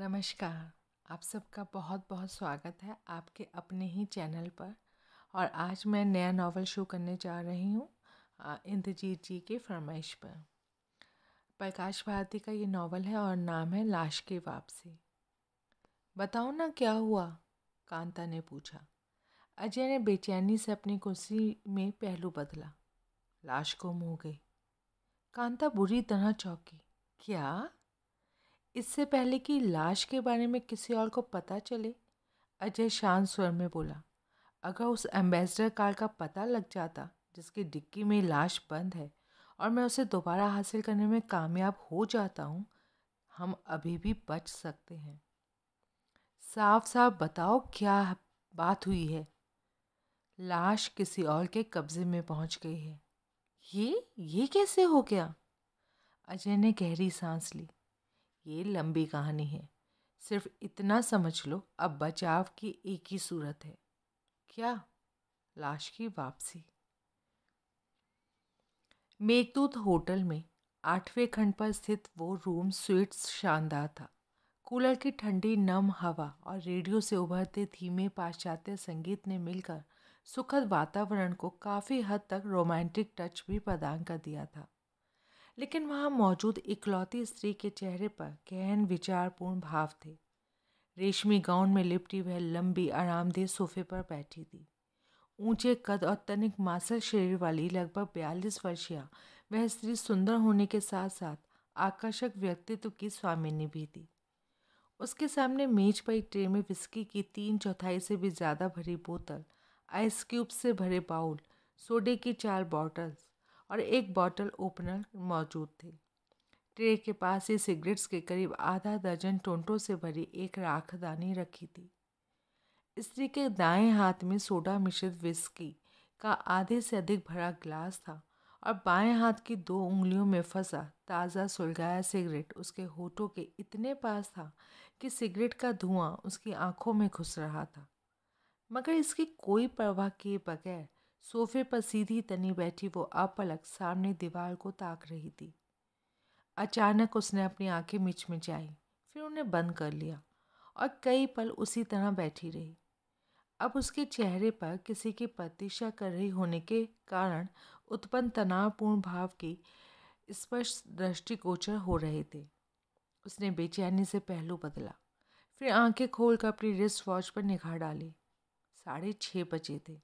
नमस्कार आप सबका बहुत बहुत स्वागत है आपके अपने ही चैनल पर और आज मैं नया नावल शो करने जा रही हूँ इंद्रजीत जी के फरमाइश पर प्रकाश भारती का ये नावल है और नाम है लाश की वापसी बताओ ना क्या हुआ कांता ने पूछा अजय ने बेचैनी से अपनी कुर्सी में पहलू बदला लाश को मोह गई कांता बुरी तरह चौंकी क्या इससे पहले कि लाश के बारे में किसी और को पता चले अजय शांत स्वर में बोला अगर उस एम्बेसडर कार का पता लग जाता जिसकी डिक्की में लाश बंद है और मैं उसे दोबारा हासिल करने में कामयाब हो जाता हूँ हम अभी भी बच सकते हैं साफ साफ बताओ क्या बात हुई है लाश किसी और के कब्जे में पहुंच गई है ये ये कैसे हो गया अजय ने गहरी सांस ली ये लंबी कहानी है सिर्फ इतना समझ लो अब बचाव की एक ही सूरत है क्या लाश की वापसी मेघदूत होटल में आठवें खंड पर स्थित वो रूम स्वीट्स शानदार था कूलर की ठंडी नम हवा और रेडियो से उभरते धीमे पाश्चात्य संगीत ने मिलकर सुखद वातावरण को काफ़ी हद तक रोमांटिक टच भी प्रदान कर दिया था लेकिन वहाँ मौजूद इकलौती स्त्री के चेहरे पर गहन विचारपूर्ण भाव थे रेशमी गाउन में लिपटी वह लंबी आरामदेह सोफे पर बैठी थी ऊंचे कद और तनिक मासल शरीर वाली लगभग बयालीस वर्षीय वह स्त्री सुंदर होने के साथ साथ आकर्षक व्यक्तित्व की स्वामिनी भी थी उसके सामने मेज पर एक ट्रे में विस्की की तीन चौथाई से भी ज़्यादा भरी बोतल आइस क्यूब से भरे बाउल सोडे की चार बॉटल्स और एक बॉटल ओपनर मौजूद थे ट्रे के पास ही सिगरेट्स के करीब आधा दर्जन टोंटों से भरी एक राखदानी रखी थी स्त्री के दाएं हाथ में सोडा मिश्रित विस्की का आधे से अधिक भरा ग्लास था और बाएं हाथ की दो उंगलियों में फंसा ताज़ा सुलगाया सिगरेट उसके होठों के इतने पास था कि सिगरेट का धुआं उसकी आंखों में घुस रहा था मगर इसकी कोई परवाह किए बगैर सोफे पर सीधी तनी बैठी वो अपलक सामने दीवार को ताक रही थी अचानक उसने अपनी आंखें मिचमिचाई फिर उन्हें बंद कर लिया और कई पल उसी तरह बैठी रही अब उसके चेहरे पर किसी की प्रतीक्षा कर रही होने के कारण उत्पन्न तनावपूर्ण भाव की स्पष्ट दृष्टिगोचर हो रहे थे उसने बेचैनी से पहलू बदला फिर आंखें खोलकर अपनी रिस्ट वॉच पर निगाह डाली साढ़े छः बजे थे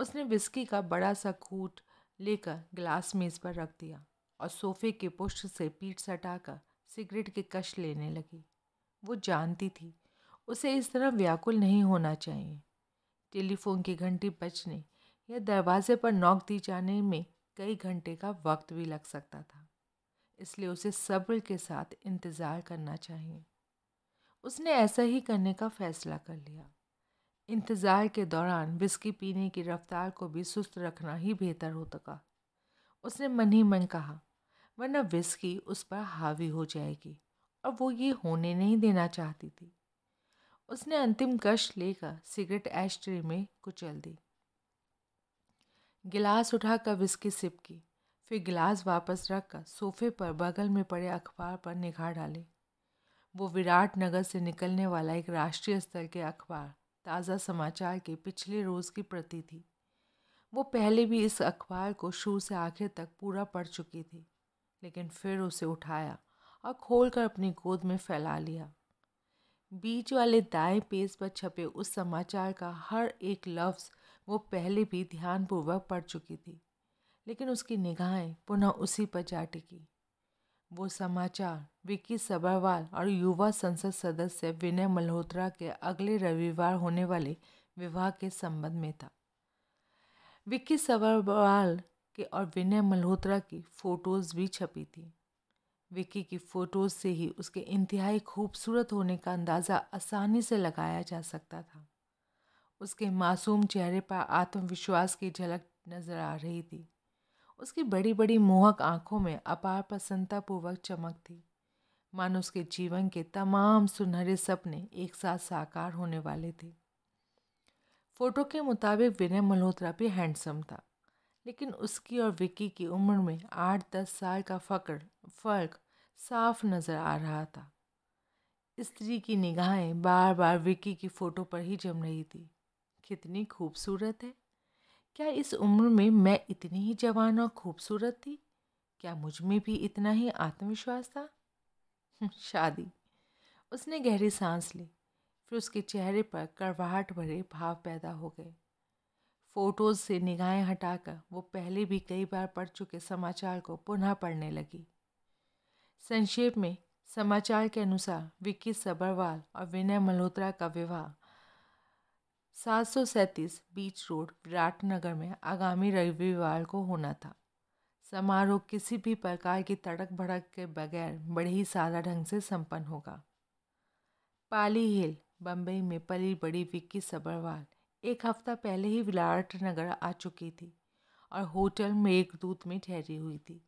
उसने विस्की का बड़ा सा कूट लेकर ग्लास मेज़ पर रख दिया और सोफे के पुष्ट से पीठ सटाकर सिगरेट के कश लेने लगी वो जानती थी उसे इस तरह व्याकुल नहीं होना चाहिए टेलीफोन की घंटी बचने या दरवाजे पर नौक दी जाने में कई घंटे का वक्त भी लग सकता था इसलिए उसे सब्र के साथ इंतज़ार करना चाहिए उसने ऐसा ही करने का फैसला कर लिया इंतज़ार के दौरान विस्की पीने की रफ्तार को भी सुस्त रखना ही बेहतर हो सका उसने मन ही मन कहा वरना विस्की उस पर हावी हो जाएगी और वो ये होने नहीं देना चाहती थी उसने अंतिम कश लेकर सिगरेट ऐश में कुचल दी गिलास उठाकर विस्की सिप की फिर गिलास वापस रखकर सोफे पर बगल में पड़े अखबार पर निगाह डाली वो विराट नगर से निकलने वाला एक राष्ट्रीय स्तर के अखबार ताज़ा समाचार के पिछले रोज़ की प्रति थी वो पहले भी इस अखबार को शुरू से आखिर तक पूरा पढ़ चुकी थी लेकिन फिर उसे उठाया और खोलकर अपनी गोद में फैला लिया बीच वाले दाएं पेज पर छपे उस समाचार का हर एक लफ्ज़ वो पहले भी ध्यानपूर्वक पढ़ चुकी थी लेकिन उसकी निगाहें पुनः उसी पर जा टिकी वो समाचार विकी सबरवाल और युवा संसद सदस्य विनय मल्होत्रा के अगले रविवार होने वाले विवाह के संबंध में था विक्की सबरवाल के और विनय मल्होत्रा की फ़ोटोज़ भी छपी थी विक्की की फ़ोटोज़ से ही उसके इंतहाई खूबसूरत होने का अंदाज़ा आसानी से लगाया जा सकता था उसके मासूम चेहरे पर आत्मविश्वास की झलक नज़र आ रही थी उसकी बड़ी बड़ी मोहक आंखों में अपार प्रसन्नतापूर्वक चमक थी मानो उसके जीवन के तमाम सुनहरे सपने एक साथ साकार होने वाले थे फोटो के मुताबिक विनय मल्होत्रा भी हैंडसम था लेकिन उसकी और विक्की की उम्र में आठ दस साल का फ़क्र फ़र्क साफ नज़र आ रहा था स्त्री की निगाहें बार बार विक्की की फ़ोटो पर ही जम रही थी कितनी खूबसूरत है क्या इस उम्र में मैं इतनी ही जवान और खूबसूरत थी क्या मुझ में भी इतना ही आत्मविश्वास था हम्म, शादी उसने गहरी सांस ली फिर उसके चेहरे पर कड़वाहट भरे भाव पैदा हो गए फोटोज से निगाहें हटाकर वो पहले भी कई बार पढ़ चुके समाचार को पुनः पढ़ने लगी संक्षेप में समाचार के अनुसार विक्की सबरवाल और विनय मल्होत्रा का विवाह सात सौ सैंतीस बीच रोड विराटनगर में आगामी रविवार को होना था समारोह किसी भी प्रकार की तड़क भड़क के बगैर बड़े ही सादा ढंग से संपन्न होगा पाली हिल बम्बई में पली बड़ी विक्की सबरवाल एक हफ्ता पहले ही विराटनगर आ चुकी थी और होटल में एक दूत में ठहरी हुई थी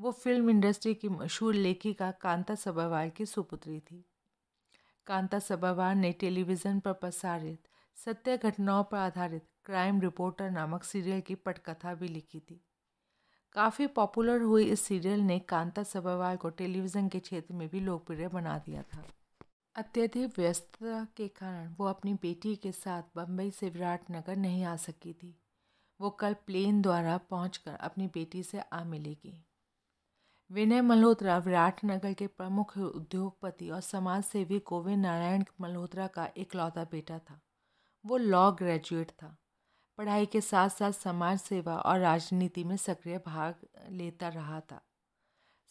वो फिल्म इंडस्ट्री की मशहूर लेखिका कांता सबरवाल की सुपुत्री थी कांता सबरवाल ने टेलीविज़न पर प्रसारित सत्य घटनाओं पर आधारित क्राइम रिपोर्टर नामक सीरियल की पटकथा भी लिखी थी काफ़ी पॉपुलर हुई इस सीरियल ने कांता सबरवाल को टेलीविज़न के क्षेत्र में भी लोकप्रिय बना दिया था अत्यधिक व्यस्तता के कारण वो अपनी बेटी के साथ बम्बई से विराटनगर नहीं आ सकी थी वो कल प्लेन द्वारा पहुँच अपनी बेटी से आ मिलेगी विनय मल्होत्रा विराटनगर के प्रमुख उद्योगपति और समाजसेवी गोविंद नारायण मल्होत्रा का इकलौता बेटा था वो लॉ ग्रेजुएट था पढ़ाई के साथ साथ समाज सेवा और राजनीति में सक्रिय भाग लेता रहा था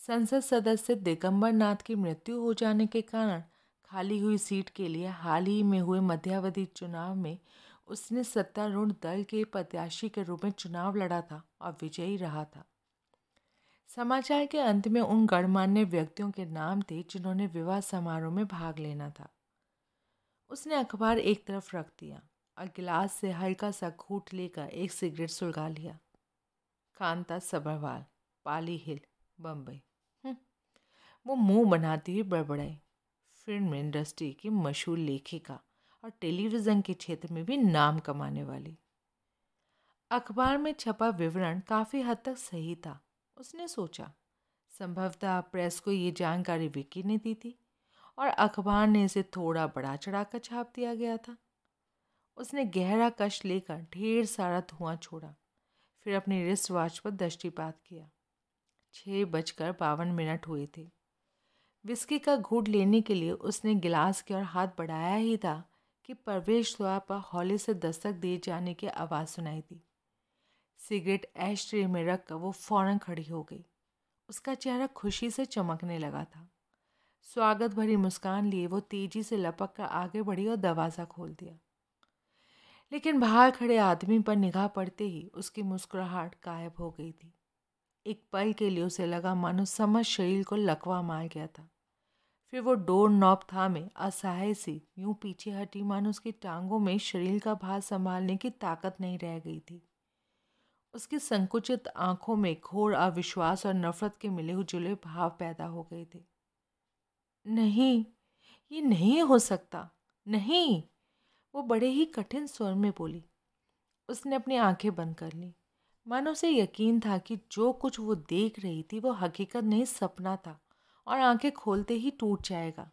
संसद सदस्य दिगंबर नाथ की मृत्यु हो जाने के कारण खाली हुई सीट के लिए हाल ही में हुए मध्यावधि चुनाव में उसने सत्तारूढ़ दल के प्रत्याशी के रूप में चुनाव लड़ा था और विजयी रहा था समाचार के अंत में उन गणमान्य व्यक्तियों के नाम थे जिन्होंने विवाह समारोह में भाग लेना था उसने अखबार एक तरफ रख दिया और गिलास से हल्का सा घूट लेकर एक सिगरेट सुलगा लिया कांता सबरवाल पाली हिल बम्बई हम्म, वो मुंह बनाती हुई बड़बड़ाई फिल्म इंडस्ट्री की मशहूर लेखिका और टेलीविज़न के क्षेत्र में भी नाम कमाने वाली अखबार में छपा विवरण काफ़ी हद तक सही था उसने सोचा संभवतः प्रेस को ये जानकारी विक्की ने दी थी और अखबार ने इसे थोड़ा बड़ा चढ़ा कर छाप दिया गया था उसने गहरा कश लेकर ढेर सारा धुआं छोड़ा फिर अपनी रिस्ट वॉच पर दृष्टिपात किया छः बजकर बावन मिनट हुए थे विस्की का घूट लेने के लिए उसने गिलास की ओर हाथ बढ़ाया ही था कि प्रवेश द्वार पर हौले से दस्तक दिए जाने की आवाज़ सुनाई दी सिगरेट ऐश ट्रे में रख कर वो फौरन खड़ी हो गई उसका चेहरा खुशी से चमकने लगा था स्वागत भरी मुस्कान लिए वो तेजी से लपक कर आगे बढ़ी और दरवाज़ा खोल दिया लेकिन बाहर खड़े आदमी पर निगाह पड़ते ही उसकी मुस्कुराहट गायब हो गई थी एक पल के लिए उसे लगा मानो समझ शरीर को लकवा मार गया था फिर वो डोर था में असहाय सी यूं पीछे हटी मानो उसकी टांगों में शरीर का भार संभालने की ताकत नहीं रह गई थी उसकी संकुचित आंखों में घोर अविश्वास और नफरत के मिले हुए जुले भाव पैदा हो गए थे नहीं ये नहीं हो सकता नहीं वो बड़े ही कठिन स्वर में बोली उसने अपनी आंखें बंद कर ली मानो उसे यकीन था कि जो कुछ वो देख रही थी वो हकीकत नहीं सपना था और आंखें खोलते ही टूट जाएगा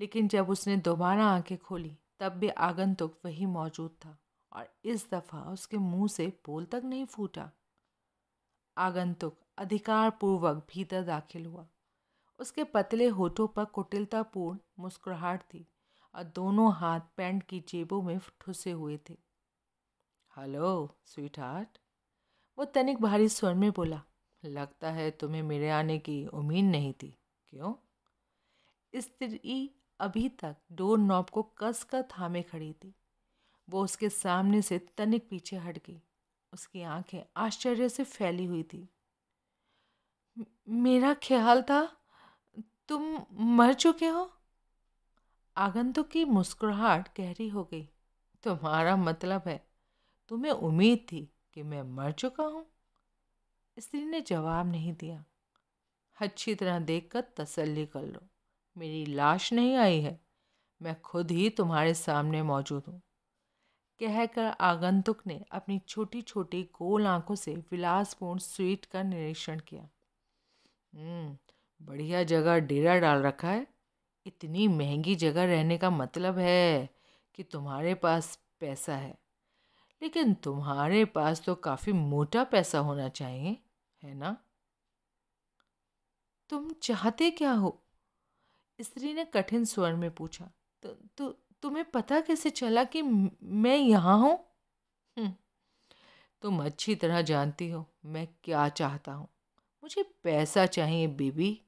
लेकिन जब उसने दोबारा आंखें खोली तब भी आगंतुक वही मौजूद था और इस दफ़ा उसके मुंह से बोल तक नहीं फूटा आगंतुक अधिकारपूर्वक भीतर दाखिल हुआ उसके पतले होठों पर कुटिलतापूर्ण मुस्कुराहट थी और दोनों हाथ पैंट की जेबों में ठुसे हुए थे हेलो स्वीट हार्ट वो तनिक भारी स्वर में बोला लगता है तुम्हें मेरे आने की उम्मीद नहीं थी क्यों स्त्री अभी तक डोर नॉब को कस कर थामे खड़ी थी वो उसके सामने से तनिक पीछे हट गई उसकी आंखें आश्चर्य से फैली हुई थी मेरा ख्याल था तुम मर चुके हो आगंतुक की मुस्कुराहट गहरी हो गई तुम्हारा मतलब है तुम्हें उम्मीद थी कि मैं मर चुका हूँ स्त्री ने जवाब नहीं दिया अच्छी तरह देखकर तसल्ली कर लो मेरी लाश नहीं आई है मैं खुद ही तुम्हारे सामने मौजूद हूँ कहकर आगंतुक ने अपनी छोटी छोटी गोल आंखों से विलासपूर्ण स्वीट का निरीक्षण किया हम्म, बढ़िया जगह डेरा डाल रखा है इतनी महंगी जगह रहने का मतलब है कि तुम्हारे पास पैसा है लेकिन तुम्हारे पास तो काफ़ी मोटा पैसा होना चाहिए है ना तुम चाहते क्या हो स्त्री ने कठिन स्वर में पूछा तो तु, तुम्हें पता कैसे चला कि मैं यहाँ हूँ हम्म, तुम अच्छी तरह जानती हो मैं क्या चाहता हूँ मुझे पैसा चाहिए बीबी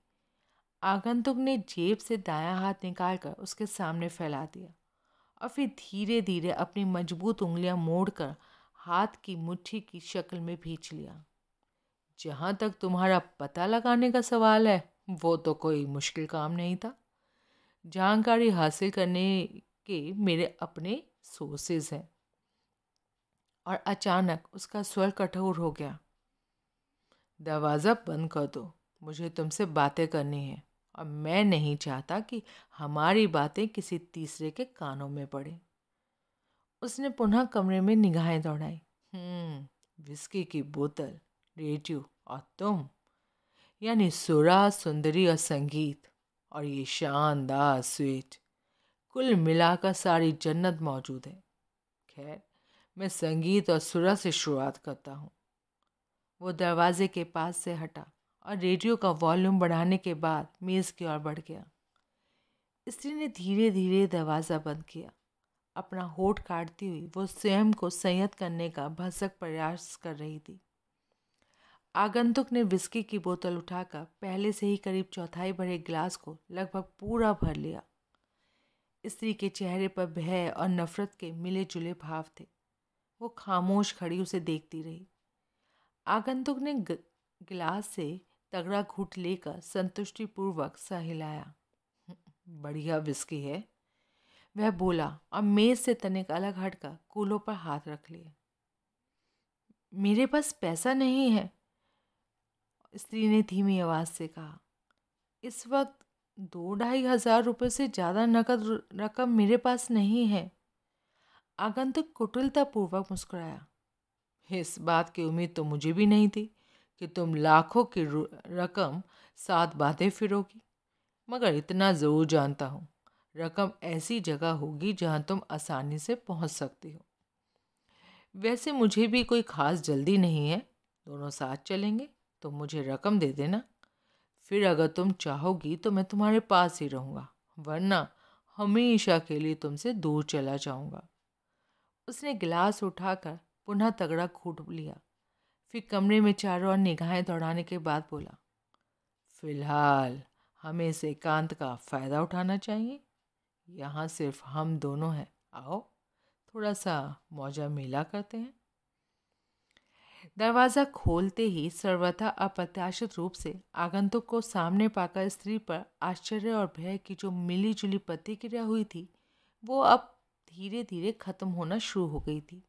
आगंतुक ने जेब से दायां हाथ निकालकर उसके सामने फैला दिया और फिर धीरे धीरे अपनी मजबूत उंगलियां मोड़कर हाथ की मुट्ठी की शक्ल में भींच लिया जहाँ तक तुम्हारा पता लगाने का सवाल है वो तो कोई मुश्किल काम नहीं था जानकारी हासिल करने के मेरे अपने सोर्सेज हैं और अचानक उसका स्वर कठोर हो गया दरवाज़ा बंद कर दो मुझे तुमसे बातें करनी है और मैं नहीं चाहता कि हमारी बातें किसी तीसरे के कानों में पड़े उसने पुनः कमरे में निगाहें दौड़ाई हम्म, विस्की की बोतल रेडियो और तुम यानी सुरा सुंदरी और संगीत और ये शानदार स्वीट कुल मिलाकर सारी जन्नत मौजूद है खैर मैं संगीत और सुरा से शुरुआत करता हूँ वो दरवाजे के पास से हटा और रेडियो का वॉल्यूम बढ़ाने के बाद मेज़ की ओर बढ़ गया स्त्री ने धीरे धीरे दरवाज़ा बंद किया अपना होठ काटती हुई वो स्वयं को संयत करने का भसक प्रयास कर रही थी आगंतुक ने विस्की की बोतल उठाकर पहले से ही करीब चौथाई भरे गिलास को लगभग पूरा भर लिया स्त्री के चेहरे पर भय और नफरत के मिले जुले भाव थे वो खामोश खड़ी उसे देखती रही आगंतुक ने गिलास से तगड़ा घूट लेकर संतुष्टिपूर्वक सहिलाया बढ़िया विस्की है वह बोला और मेज से तनिक अलग हटकर कूलों पर हाथ रख लिए मेरे पास पैसा नहीं है स्त्री ने धीमी आवाज़ से कहा इस वक्त दो ढाई हज़ार रुपये से ज़्यादा नकद रकम मेरे पास नहीं है आगंतुक कुटिलतापूर्वक मुस्कुराया इस बात की उम्मीद तो मुझे भी नहीं थी कि तुम लाखों की रकम साथ बातें फिरोगी मगर इतना ज़रूर जानता हूँ रकम ऐसी जगह होगी जहाँ तुम आसानी से पहुँच सकती हो वैसे मुझे भी कोई ख़ास जल्दी नहीं है दोनों साथ चलेंगे तो मुझे रकम दे देना फिर अगर तुम चाहोगी तो मैं तुम्हारे पास ही रहूँगा वरना हमेशा के लिए तुमसे दूर चला जाऊँगा उसने गिलास उठाकर पुनः तगड़ा घूट लिया फिर कमरे में चारों ओर निगाहें दौड़ाने के बाद बोला फिलहाल हमें इस एकांत का फ़ायदा उठाना चाहिए यहाँ सिर्फ हम दोनों हैं आओ थोड़ा सा मौजा मेला करते हैं दरवाज़ा खोलते ही सर्वथा अप्रत्याशित रूप से आगंतुक को सामने पाकर स्त्री पर आश्चर्य और भय की जो मिली जुली प्रतिक्रिया हुई थी वो अब धीरे धीरे ख़त्म होना शुरू हो गई थी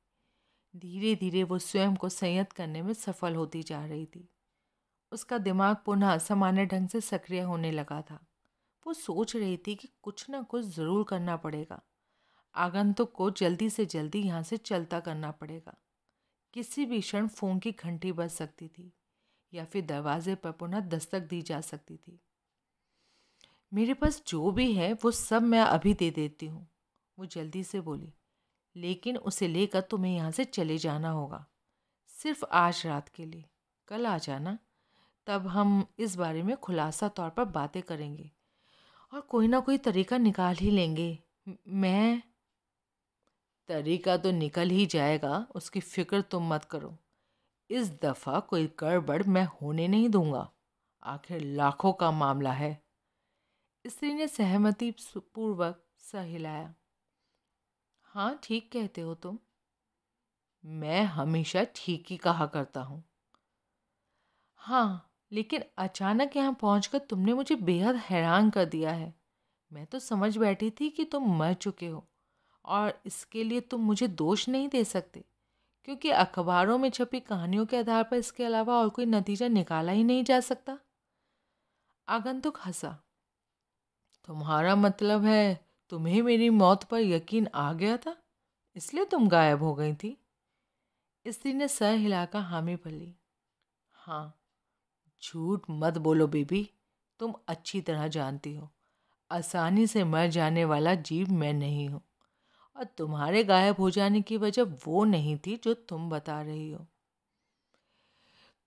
धीरे धीरे वो स्वयं को संयत करने में सफल होती जा रही थी उसका दिमाग पुनः सामान्य ढंग से सक्रिय होने लगा था वो सोच रही थी कि कुछ ना कुछ ज़रूर करना पड़ेगा आगंतुक को जल्दी से जल्दी यहाँ से चलता करना पड़ेगा किसी भी क्षण फ़ोन की घंटी बज सकती थी या फिर दरवाजे पर पुनः दस्तक दी जा सकती थी मेरे पास जो भी है वो सब मैं अभी दे देती हूँ वो जल्दी से बोली लेकिन उसे लेकर तुम्हें यहाँ से चले जाना होगा सिर्फ आज रात के लिए कल आ जाना तब हम इस बारे में खुलासा तौर पर बातें करेंगे और कोई ना कोई तरीका निकाल ही लेंगे मैं तरीका तो निकल ही जाएगा उसकी फ़िक्र तुम मत करो इस दफ़ा कोई गड़बड़ मैं होने नहीं दूंगा आखिर लाखों का मामला है स्त्री ने सहमति पूर्वक सहिलाया हाँ ठीक कहते हो तुम मैं हमेशा ठीक ही कहा करता हूँ हाँ लेकिन अचानक यहाँ कर तुमने मुझे बेहद हैरान कर दिया है मैं तो समझ बैठी थी कि तुम मर चुके हो और इसके लिए तुम मुझे दोष नहीं दे सकते क्योंकि अखबारों में छपी कहानियों के आधार पर इसके अलावा और कोई नतीजा निकाला ही नहीं जा सकता आगंतुक हंसा तुम्हारा मतलब है तुम्हें मेरी मौत पर यकीन आ गया था इसलिए तुम गायब हो गई थी स्त्री ने सर हिलाकर हामी भली हाँ झूठ मत बोलो बेबी तुम अच्छी तरह जानती हो आसानी से मर जाने वाला जीव मैं नहीं हूँ और तुम्हारे गायब हो जाने की वजह वो नहीं थी जो तुम बता रही हो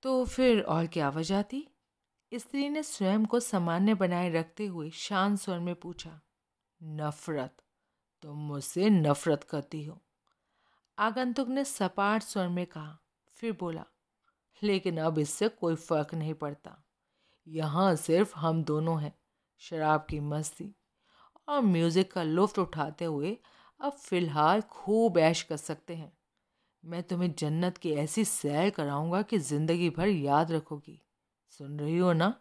तो फिर और क्या वजह थी स्त्री ने स्वयं को सामान्य बनाए रखते हुए शांत स्वर में पूछा नफरत तुम तो मुझसे नफरत करती हो आगंतुक ने सपाट स्वर में कहा फिर बोला लेकिन अब इससे कोई फर्क नहीं पड़ता यहाँ सिर्फ हम दोनों हैं शराब की मस्ती और म्यूज़िक का लुफ्त उठाते हुए अब फ़िलहाल खूब ऐश कर सकते हैं मैं तुम्हें जन्नत की ऐसी सैर कराऊंगा कि ज़िंदगी भर याद रखोगी सुन रही हो ना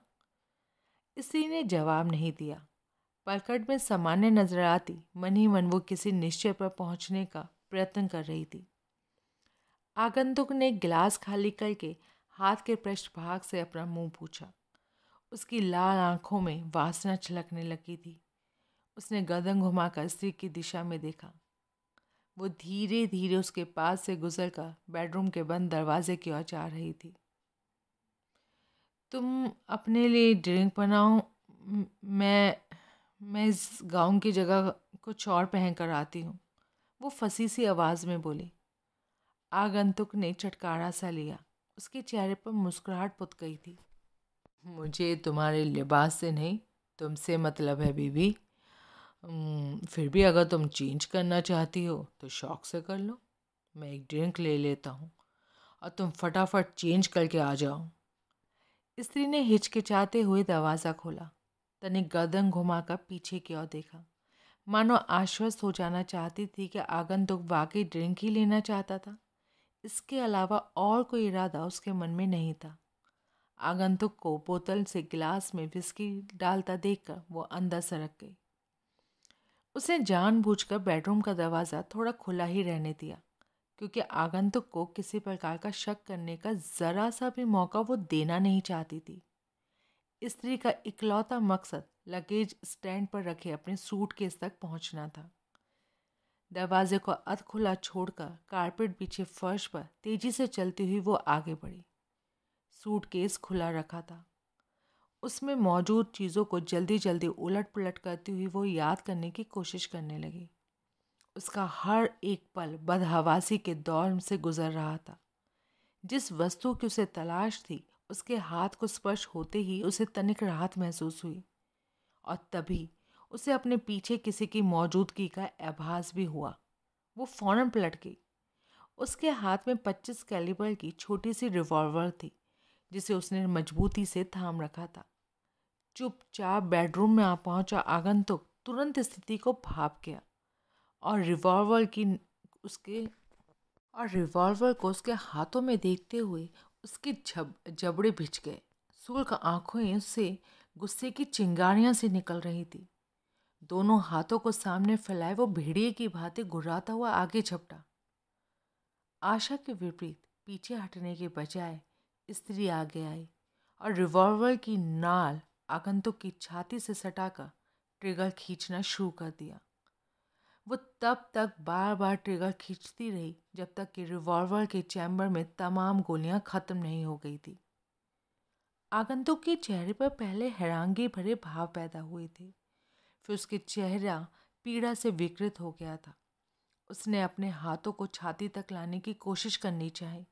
इसी ने जवाब नहीं दिया प्रकट में सामान्य नजर आती मन ही मन वो किसी निश्चय पर पहुंचने का प्रयत्न कर रही थी आगंतुक ने गिलास खाली करके हाथ के पृष्ठभाग से अपना मुंह पूछा उसकी लाल आंखों में वासना छलकने लगी थी उसने गर्दन घुमाकर स्त्री की दिशा में देखा वो धीरे धीरे उसके पास से गुजर कर बेडरूम के बंद दरवाजे की ओर जा रही थी तुम अपने लिए ड्रिंक बनाओ मैं मैं इस गाँव की जगह कुछ और पहन कर आती हूँ वो फंसी सी आवाज़ में बोली आगंतुक ने चटकारा सा लिया उसके चेहरे पर मुस्कुराहट पुत गई थी मुझे तुम्हारे लिबास से नहीं तुमसे मतलब है बीबी फिर भी अगर तुम चेंज करना चाहती हो तो शौक से कर लो मैं एक ड्रिंक ले लेता हूँ और तुम फटाफट चेंज करके आ जाओ स्त्री ने हिचकिचाते हुए दरवाज़ा खोला तनिक गर्दन घुमाकर पीछे की ओर देखा मानो आश्वस्त हो जाना चाहती थी कि आगंतुक वाकई ड्रिंक ही लेना चाहता था इसके अलावा और कोई इरादा उसके मन में नहीं था आगंतुक को बोतल से गिलास में विस्की डालता देखकर वो अंदर सरक गई उसने जानबूझकर बेडरूम का दरवाज़ा थोड़ा खुला ही रहने दिया क्योंकि आगंतुक को किसी प्रकार का शक करने का ज़रा सा भी मौका वो देना नहीं चाहती थी स्त्री का इकलौता मकसद लगेज स्टैंड पर रखे अपने सूट केस तक पहुंचना था दरवाजे को अध खुला छोड़कर कारपेट पीछे फर्श पर तेजी से चलती हुई वो आगे बढ़ी सूट केस खुला रखा था उसमें मौजूद चीज़ों को जल्दी जल्दी उलट पुलट करती हुई वो याद करने की कोशिश करने लगी उसका हर एक पल बदहवासी के दौर से गुजर रहा था जिस वस्तु की उसे तलाश थी उसके हाथ को स्पर्श होते ही उसे तनिक राहत महसूस हुई और तभी उसे अपने पीछे किसी की मौजूदगी का आभास भी हुआ वो फौरन पलट गई उसके हाथ में 25 कैलिबर की छोटी सी रिवॉल्वर थी जिसे उसने मजबूती से थाम रखा था चुपचाप बेडरूम में आ पहुंचा आगंतुक तुरंत स्थिति को भाप गया और रिवॉल्वर की उसके और रिवॉल्वर को उसके हाथों में देखते हुए उसके जब जबड़े भिज गए सुल्क आंखों से गुस्से की चिंगारियां से निकल रही थी दोनों हाथों को सामने फैलाए वो भेड़िए की भांति घुराता हुआ आगे झपटा आशा के विपरीत पीछे हटने के बजाय स्त्री आगे आई और रिवॉल्वर की नाल आगंतुक की छाती से सटाकर ट्रिगर खींचना शुरू कर दिया वो तब तक बार बार ट्रिगर खींचती रही जब तक कि रिवॉल्वर के चैम्बर में तमाम गोलियां ख़त्म नहीं हो गई थी आगंतुक के चेहरे पर पहले हैरानगी भरे भाव पैदा हुए थे फिर उसके चेहरा पीड़ा से विकृत हो गया था उसने अपने हाथों को छाती तक लाने की कोशिश करनी चाहिए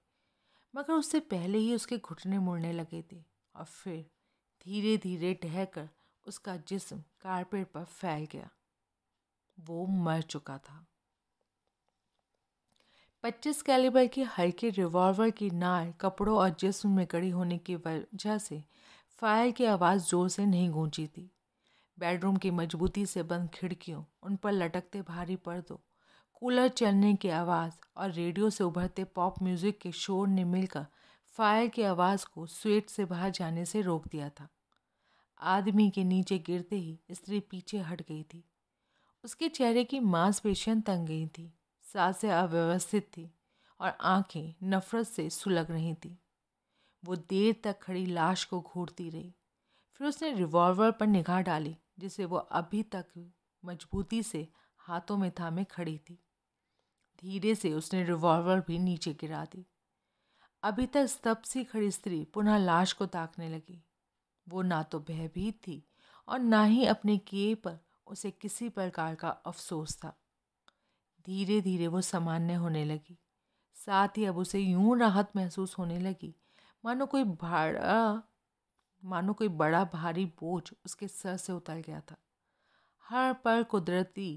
मगर उससे पहले ही उसके घुटने मुड़ने लगे थे और फिर धीरे धीरे ढहकर उसका जिस्म कारपेट पर फैल गया वो मर चुका था पच्चीस कैलिबर की हल्की रिवॉल्वर की नार कपड़ों और जिस्म में कड़ी होने की वजह से फायर की आवाज़ जोर से नहीं गूंजी थी बेडरूम की मजबूती से बंद खिड़कियों उन पर लटकते भारी पर्दों कूलर चलने की आवाज़ और रेडियो से उभरते पॉप म्यूज़िक के शोर ने मिलकर फायर की आवाज़ को स्वेट से बाहर जाने से रोक दिया था आदमी के नीचे गिरते ही स्त्री पीछे हट गई थी उसके चेहरे की मांसपेशियां तंग गई थी सांसें अव्यवस्थित थी और आंखें नफरत से सुलग रही थी वो देर तक खड़ी लाश को घूरती रही फिर उसने रिवॉल्वर पर निगाह डाली जिसे वो अभी तक मजबूती से हाथों में थामे खड़ी थी धीरे से उसने रिवॉल्वर भी नीचे गिरा दी अभी तक स्तब सी खड़ी स्त्री पुनः लाश को ताकने लगी वो ना तो भयभीत थी और ना ही अपने किए पर उसे किसी प्रकार का अफसोस था धीरे धीरे वो सामान्य होने लगी साथ ही अब उसे यूं राहत महसूस होने लगी मानो कोई भाड़ा मानो कोई बड़ा भारी बोझ उसके सर से उतर गया था हर पल कुदरती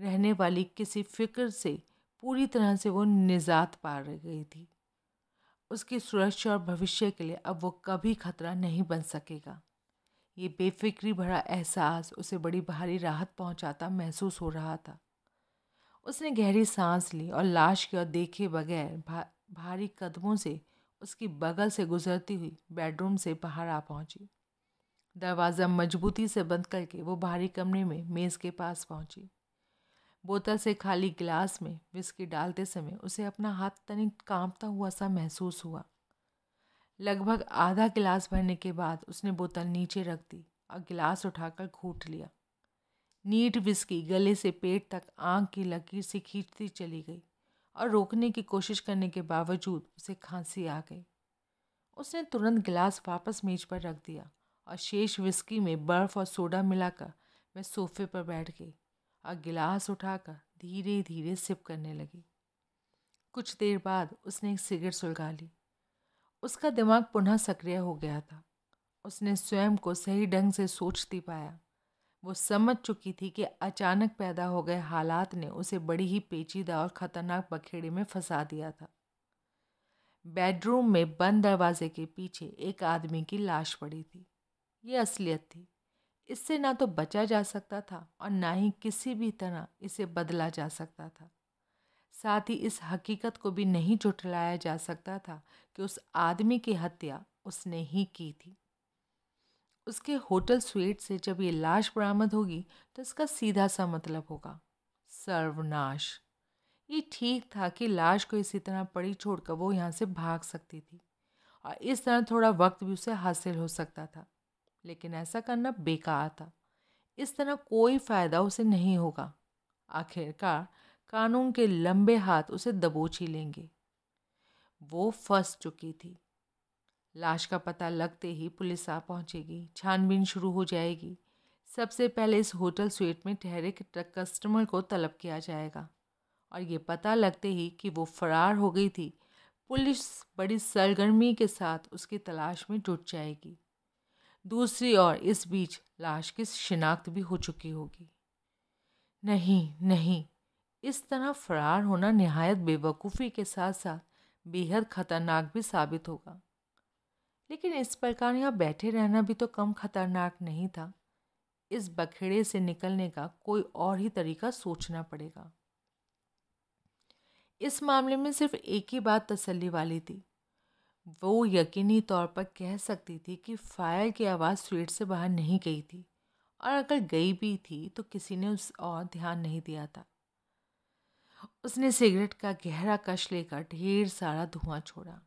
रहने वाली किसी फिक्र से पूरी तरह से वो निजात पा गई थी उसकी सुरक्षा और भविष्य के लिए अब वो कभी खतरा नहीं बन सकेगा ये बेफिक्री भरा एहसास उसे बड़ी भारी राहत पहुंचाता महसूस हो रहा था उसने गहरी सांस ली और लाश की ओर देखे बगैर भा, भारी कदमों से उसकी बगल से गुजरती हुई बेडरूम से बाहर आ पहुंची दरवाज़ा मजबूती से बंद करके वो भारी कमरे में मेज़ के पास पहुंची बोतल से खाली गिलास में विस्की डालते समय उसे अपना हाथ तनिक कांपता हुआ सा महसूस हुआ लगभग आधा गिलास भरने के बाद उसने बोतल नीचे रख दी और गिलास उठाकर घूट लिया नीट विस्की गले से पेट तक आंख की लकीर से खींचती चली गई और रोकने की कोशिश करने के बावजूद उसे खांसी आ गई उसने तुरंत गिलास वापस मेज पर रख दिया और शेष विस्की में बर्फ़ और सोडा मिलाकर मैं सोफे पर बैठ गई और गिलास उठाकर धीरे धीरे सिप करने लगी कुछ देर बाद उसने एक सिगरेट सुलगा ली उसका दिमाग पुनः सक्रिय हो गया था उसने स्वयं को सही ढंग से सोचती पाया वो समझ चुकी थी कि अचानक पैदा हो गए हालात ने उसे बड़ी ही पेचीदा और ख़तरनाक बखेड़े में फंसा दिया था बेडरूम में बंद दरवाजे के पीछे एक आदमी की लाश पड़ी थी ये असलियत थी इससे ना तो बचा जा सकता था और ना ही किसी भी तरह इसे बदला जा सकता था साथ ही इस हकीकत को भी नहीं झुठलाया जा सकता था कि उस आदमी की हत्या उसने ही की थी उसके होटल स्वीट से जब ये लाश बरामद होगी तो इसका सीधा सा मतलब होगा सर्वनाश ये ठीक था कि लाश को इसी तरह पड़ी छोड़कर वो यहाँ से भाग सकती थी और इस तरह थोड़ा वक्त भी उसे हासिल हो सकता था लेकिन ऐसा करना बेकार था इस तरह कोई फ़ायदा उसे नहीं होगा आखिरकार कानून के लंबे हाथ उसे दबोच ही लेंगे वो फंस चुकी थी लाश का पता लगते ही पुलिस आ पहुंचेगी छानबीन शुरू हो जाएगी सबसे पहले इस होटल स्वीट में ठहरे के ट्रक कस्टमर को तलब किया जाएगा और ये पता लगते ही कि वो फरार हो गई थी पुलिस बड़ी सरगर्मी के साथ उसकी तलाश में जुट जाएगी दूसरी ओर इस बीच लाश की शिनाख्त भी हो चुकी होगी नहीं नहीं इस तरह फरार होना नहायत बेवकूफ़ी के साथ साथ बेहद खतरनाक भी साबित होगा लेकिन इस प्रकार यहाँ बैठे रहना भी तो कम खतरनाक नहीं था इस बखेड़े से निकलने का कोई और ही तरीका सोचना पड़ेगा इस मामले में सिर्फ एक ही बात तसल्ली वाली थी वो यकीनी तौर पर कह सकती थी कि फायर की आवाज़ स्वीट से बाहर नहीं गई थी और अगर गई भी थी तो किसी ने उस और ध्यान नहीं दिया था उसने सिगरेट का गहरा कश लेकर ढेर सारा धुआं छोड़ा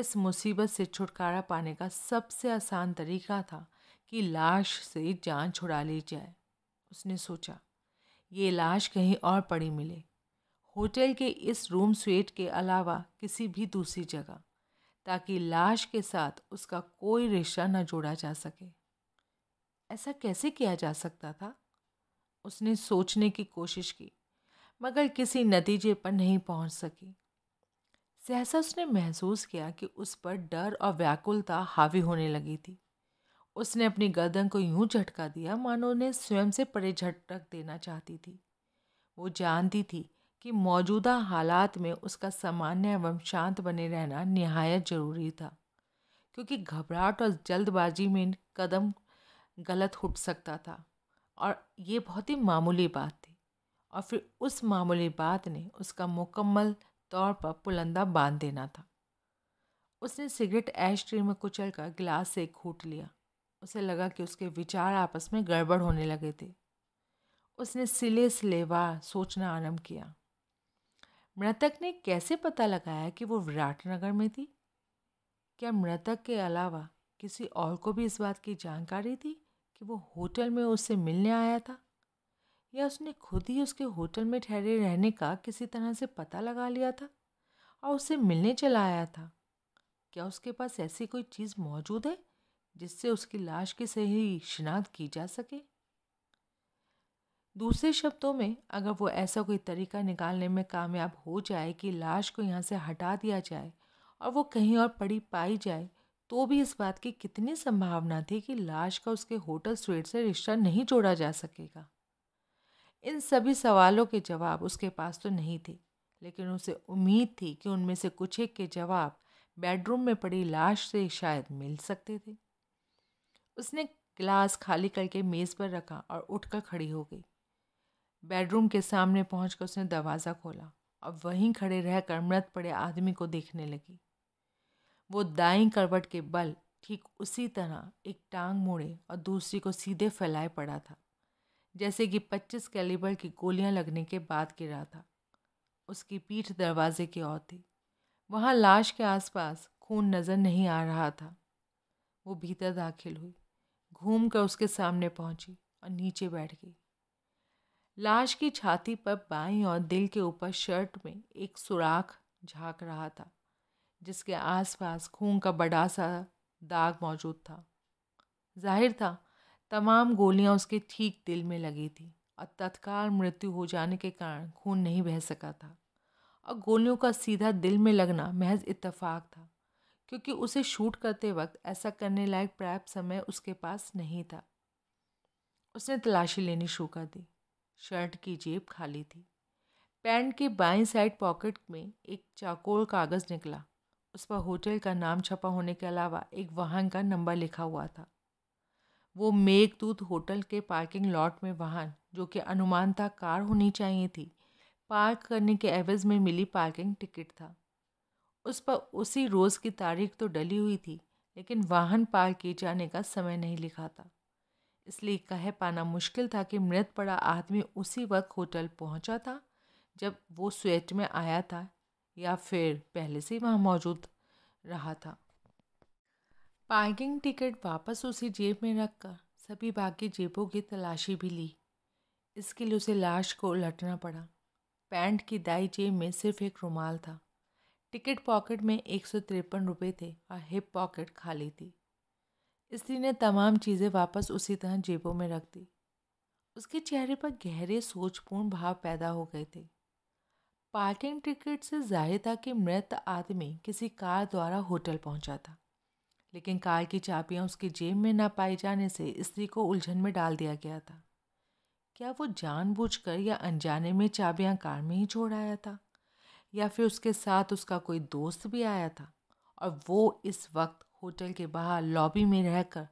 इस मुसीबत से छुटकारा पाने का सबसे आसान तरीका था कि लाश से जान छुड़ा ली जाए उसने सोचा ये लाश कहीं और पड़ी मिले होटल के इस रूम स्वेट के अलावा किसी भी दूसरी जगह ताकि लाश के साथ उसका कोई रिश्ता न जोड़ा जा सके ऐसा कैसे किया जा सकता था उसने सोचने की कोशिश की मगर किसी नतीजे पर नहीं पहुंच सकी सहसा उसने महसूस किया कि उस पर डर और व्याकुलता हावी होने लगी थी उसने अपनी गर्दन को यूं झटका दिया मानो उन्हें स्वयं से परे झटक देना चाहती थी वो जानती थी कि मौजूदा हालात में उसका सामान्य एवं शांत बने रहना नहायत जरूरी था क्योंकि घबराहट और जल्दबाजी में कदम गलत उठ सकता था और ये बहुत ही मामूली बात और फिर उस मामूली बात ने उसका मुकम्मल तौर पर पुलंदा बांध देना था उसने सिगरेट ऐश ट्री में कुचल कर गिलास से घूट लिया उसे लगा कि उसके विचार आपस में गड़बड़ होने लगे थे उसने सिले वार सोचना आरम्भ किया मृतक ने कैसे पता लगाया कि वो विराटनगर में थी क्या मृतक के अलावा किसी और को भी इस बात की जानकारी थी कि वो होटल में उससे मिलने आया था या उसने खुद ही उसके होटल में ठहरे रहने का किसी तरह से पता लगा लिया था और उससे मिलने चला आया था क्या उसके पास ऐसी कोई चीज़ मौजूद है जिससे उसकी लाश की सही शिनाख्त की जा सके दूसरे शब्दों में अगर वो ऐसा कोई तरीका निकालने में कामयाब हो जाए कि लाश को यहाँ से हटा दिया जाए और वो कहीं और पड़ी पाई जाए तो भी इस बात की कितनी संभावना थी कि लाश का उसके होटल स्वेट से रिश्ता नहीं जोड़ा जा सकेगा इन सभी सवालों के जवाब उसके पास तो नहीं थे लेकिन उसे उम्मीद थी कि उनमें से कुछ एक के जवाब बेडरूम में पड़ी लाश से शायद मिल सकते थे उसने गिलास खाली करके मेज़ पर रखा और उठकर खड़ी हो गई बेडरूम के सामने पहुँच उसने दरवाज़ा खोला और वहीं खड़े रहकर मृत पड़े आदमी को देखने लगी वो दाई करवट के बल ठीक उसी तरह एक टांग मोड़े और दूसरी को सीधे फैलाए पड़ा था जैसे कि पच्चीस कैलिबर की गोलियां लगने के बाद गिरा था उसकी पीठ दरवाजे की ओर थी वहाँ लाश के आसपास खून नज़र नहीं आ रहा था वो भीतर दाखिल हुई घूम कर उसके सामने पहुँची और नीचे बैठ गई लाश की छाती पर बाई और दिल के ऊपर शर्ट में एक सुराख झाँक रहा था जिसके आसपास खून का बड़ा सा दाग मौजूद था जाहिर था तमाम गोलियां उसके ठीक दिल में लगी थी और तत्काल मृत्यु हो जाने के कारण खून नहीं बह सका था और गोलियों का सीधा दिल में लगना महज इतफाक था क्योंकि उसे शूट करते वक्त ऐसा करने लायक पर्याप्त समय उसके पास नहीं था उसने तलाशी लेनी शुरू कर दी शर्ट की जेब खाली थी पैंट के बाएं साइड पॉकेट में एक चाकोल कागज़ निकला उस पर होटल का नाम छपा होने के अलावा एक वाहन का नंबर लिखा हुआ था वो मेघदूत होटल के पार्किंग लॉट में वाहन जो कि अनुमानता कार होनी चाहिए थी पार्क करने के एवज में मिली पार्किंग टिकट था उस पर उसी रोज़ की तारीख तो डली हुई थी लेकिन वाहन पार्क किए जाने का समय नहीं लिखा था इसलिए कह पाना मुश्किल था कि मृत पड़ा आदमी उसी वक्त होटल पहुंचा था जब वो स्वेट में आया था या फिर पहले से वहाँ मौजूद रहा था पार्किंग टिकट वापस उसी जेब में रखकर सभी बाकी जेबों की तलाशी भी ली इसके लिए उसे लाश को उलटना पड़ा पैंट की दाई जेब में सिर्फ एक रुमाल था टिकट पॉकेट में एक सौ तिरपन रुपये थे और हिप पॉकेट खाली थी स्त्री ने तमाम चीज़ें वापस उसी तरह जेबों में रख दी उसके चेहरे पर गहरे सोचपूर्ण भाव पैदा हो गए थे पार्किंग टिकट से जाहिर था कि मृत आदमी किसी कार द्वारा होटल पहुंचा था लेकिन कार की चाबियां उसकी जेब में ना पाए जाने से स्त्री को उलझन में डाल दिया गया था क्या वो जानबूझकर या अनजाने में चाबियां कार में ही छोड़ आया था या फिर उसके साथ उसका कोई दोस्त भी आया था और वो इस वक्त होटल के बाहर लॉबी में रहकर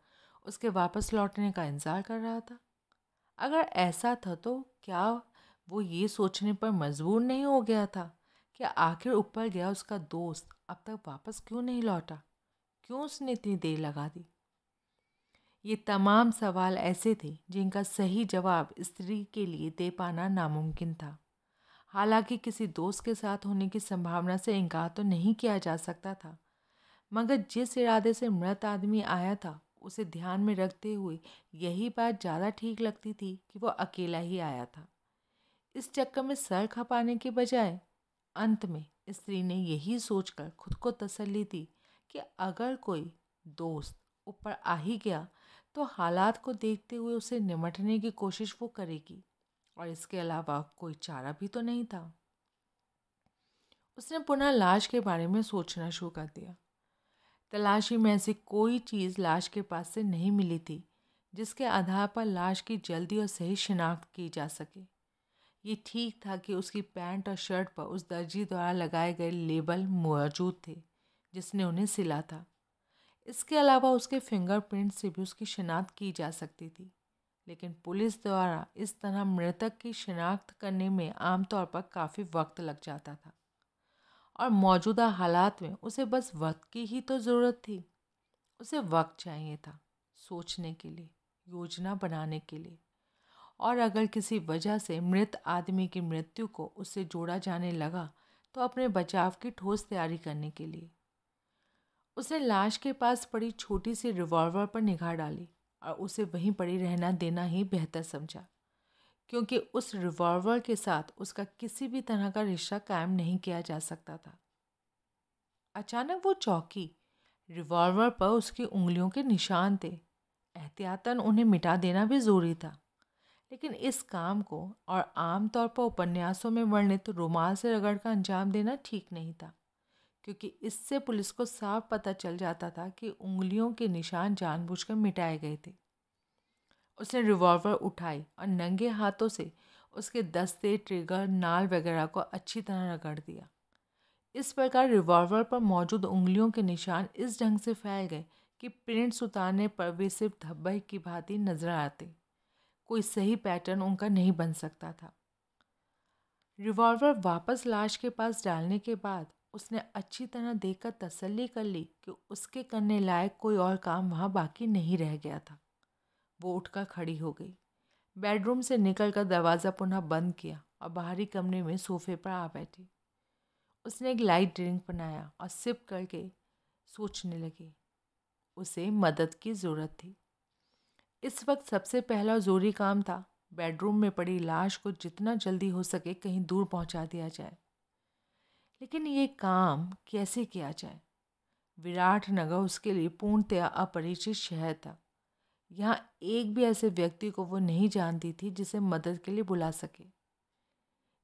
उसके वापस लौटने का इंतज़ार कर रहा था अगर ऐसा था तो क्या वो ये सोचने पर मजबूर नहीं हो गया था कि आखिर ऊपर गया उसका दोस्त अब तक वापस क्यों नहीं लौटा क्यों उसने इतनी देर लगा दी ये तमाम सवाल ऐसे थे जिनका सही जवाब स्त्री के लिए दे पाना नामुमकिन था हालांकि किसी दोस्त के साथ होने की संभावना से इनकार तो नहीं किया जा सकता था मगर जिस इरादे से मृत आदमी आया था उसे ध्यान में रखते हुए यही बात ज़्यादा ठीक लगती थी कि वो अकेला ही आया था इस चक्कर में सर खपाने के बजाय अंत में स्त्री ने यही सोचकर खुद को तसल्ली दी कि अगर कोई दोस्त ऊपर आ ही गया तो हालात को देखते हुए उसे निमटने की कोशिश वो करेगी और इसके अलावा कोई चारा भी तो नहीं था उसने पुनः लाश के बारे में सोचना शुरू कर दिया तलाशी में ऐसी कोई चीज़ लाश के पास से नहीं मिली थी जिसके आधार पर लाश की जल्दी और सही शिनाख्त की जा सके ये ठीक था कि उसकी पैंट और शर्ट पर उस दर्जी द्वारा लगाए गए लेबल मौजूद थे जिसने उन्हें सिला था इसके अलावा उसके फिंगरप्रिंट से भी उसकी शिनाख्त की जा सकती थी लेकिन पुलिस द्वारा इस तरह मृतक की शिनाख्त करने में आमतौर पर काफ़ी वक्त लग जाता था और मौजूदा हालात में उसे बस वक्त की ही तो ज़रूरत थी उसे वक्त चाहिए था सोचने के लिए योजना बनाने के लिए और अगर किसी वजह से मृत आदमी की मृत्यु को उससे जोड़ा जाने लगा तो अपने बचाव की ठोस तैयारी करने के लिए उसने लाश के पास पड़ी छोटी सी रिवॉल्वर पर निगाह डाली और उसे वहीं पड़ी रहना देना ही बेहतर समझा क्योंकि उस रिवॉल्वर के साथ उसका किसी भी तरह का रिश्ता कायम नहीं किया जा सकता था अचानक वो चौकी रिवॉल्वर पर उसकी उंगलियों के निशान थे एहतियातन उन्हें मिटा देना भी ज़रूरी था लेकिन इस काम को और आमतौर पर उपन्यासों में वर्णित रुमाल से रगड़ का अंजाम देना ठीक नहीं था क्योंकि इससे पुलिस को साफ पता चल जाता था कि उंगलियों के निशान जानबूझकर मिटाए गए थे उसने रिवॉल्वर उठाई और नंगे हाथों से उसके दस्ते ट्रिगर नाल वगैरह को अच्छी तरह रगड़ दिया इस प्रकार रिवॉल्वर पर मौजूद उंगलियों के निशान इस ढंग से फैल गए कि प्रिंट्स उतारने पर वे सिर्फ धब्बे की भांति नजर आते कोई सही पैटर्न उनका नहीं बन सकता था रिवॉल्वर वापस लाश के पास डालने के बाद उसने अच्छी तरह देखकर तसल्ली कर ली कि उसके करने लायक कोई और काम वहाँ बाकी नहीं रह गया था वो उठकर खड़ी हो गई बेडरूम से निकलकर दरवाज़ा पुनः बंद किया और बाहरी कमरे में सोफे पर आ बैठी उसने एक लाइट ड्रिंक बनाया और सिप करके सोचने लगी उसे मदद की ज़रूरत थी इस वक्त सबसे पहला ज़रूरी काम था बेडरूम में पड़ी लाश को जितना जल्दी हो सके कहीं दूर पहुंचा दिया जाए लेकिन ये काम कैसे किया जाए विराट नगर उसके लिए पूर्णतया अपरिचित शहर था यहाँ एक भी ऐसे व्यक्ति को वो नहीं जानती थी जिसे मदद के लिए बुला सके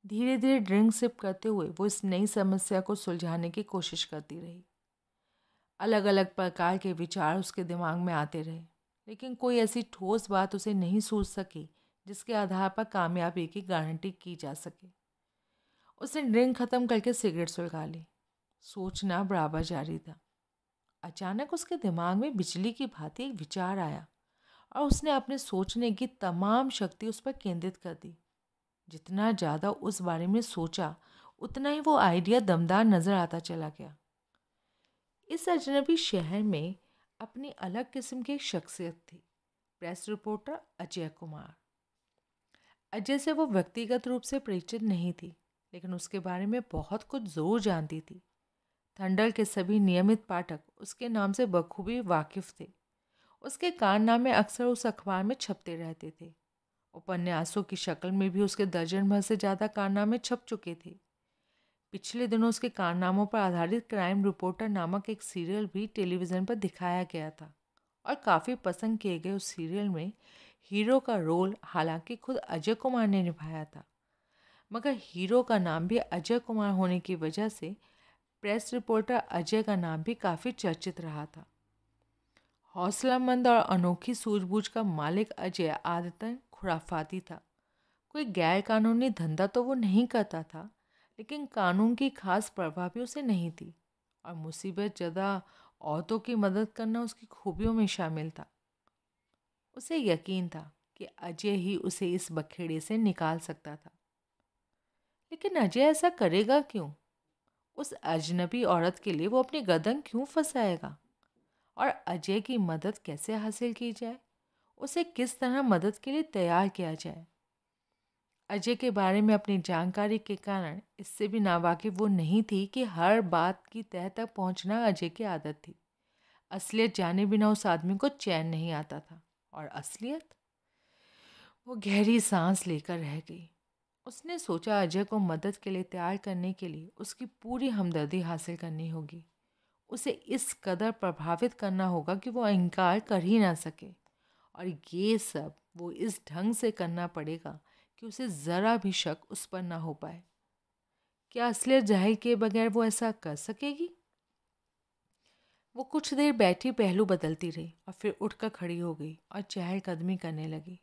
धीरे धीरे ड्रिंक सिप करते हुए वो इस नई समस्या को सुलझाने की कोशिश करती रही अलग अलग प्रकार के विचार उसके दिमाग में आते रहे लेकिन कोई ऐसी ठोस बात उसे नहीं सूझ सकी जिसके आधार पर कामयाबी की गारंटी की जा सके उसने ड्रिंक ख़त्म करके सिगरेट सुलगा ली सोचना बराबर जारी था अचानक उसके दिमाग में बिजली की भांति एक विचार आया और उसने अपने सोचने की तमाम शक्ति उस पर केंद्रित कर दी जितना ज़्यादा उस बारे में सोचा उतना ही वो आइडिया दमदार नज़र आता चला गया इस अजनबी शहर में अपनी अलग किस्म की एक शख्सियत थी प्रेस रिपोर्टर अजय कुमार अजय से वो व्यक्तिगत रूप से परिचित नहीं थी लेकिन उसके बारे में बहुत कुछ ज़रूर जानती थी थंडल के सभी नियमित पाठक उसके नाम से बखूबी वाकिफ थे उसके कारनामे अक्सर उस अखबार में छपते रहते थे उपन्यासों की शक्ल में भी उसके दर्जन भर से ज़्यादा कारनामे छप चुके थे पिछले दिनों उसके कारनामों पर आधारित क्राइम रिपोर्टर नामक एक सीरियल भी टेलीविज़न पर दिखाया गया था और काफ़ी पसंद किए गए उस सीरियल में हीरो का रोल हालांकि खुद अजय कुमार ने निभाया था मगर हीरो का नाम भी अजय कुमार होने की वजह से प्रेस रिपोर्टर अजय का नाम भी काफ़ी चर्चित रहा था हौसलामंद और अनोखी सूझबूझ का मालिक अजय आदतन खुराफाती था कोई गैर कानूनी धंधा तो वो नहीं करता था लेकिन कानून की खास प्रभाव भी उसे नहीं थी और मुसीबत ज़्यादा औरतों की मदद करना उसकी खूबियों में शामिल था उसे यकीन था कि अजय ही उसे इस बखेड़े से निकाल सकता था लेकिन अजय ऐसा करेगा क्यों उस अजनबी औरत के लिए वो अपनी गर्दन क्यों फंसाएगा और अजय की मदद कैसे हासिल की जाए उसे किस तरह मदद के लिए तैयार किया जाए अजय के बारे में अपनी जानकारी के कारण इससे भी नावाकिफ वो नहीं थी कि हर बात की तह तक पहुंचना अजय की आदत थी असलियत जाने बिना उस आदमी को चैन नहीं आता था और असलियत वो गहरी सांस लेकर रह गई उसने सोचा अजय को मदद के लिए तैयार करने के लिए उसकी पूरी हमदर्दी हासिल करनी होगी उसे इस कदर प्रभावित करना होगा कि वो अहंकार कर ही ना सके और ये सब वो इस ढंग से करना पड़ेगा कि उसे ज़रा भी शक उस पर ना हो पाए क्या असलियत जाहिर के बगैर वो ऐसा कर सकेगी वो कुछ देर बैठी पहलू बदलती रही और फिर उठकर खड़ी हो गई और चहल कदमी करने लगी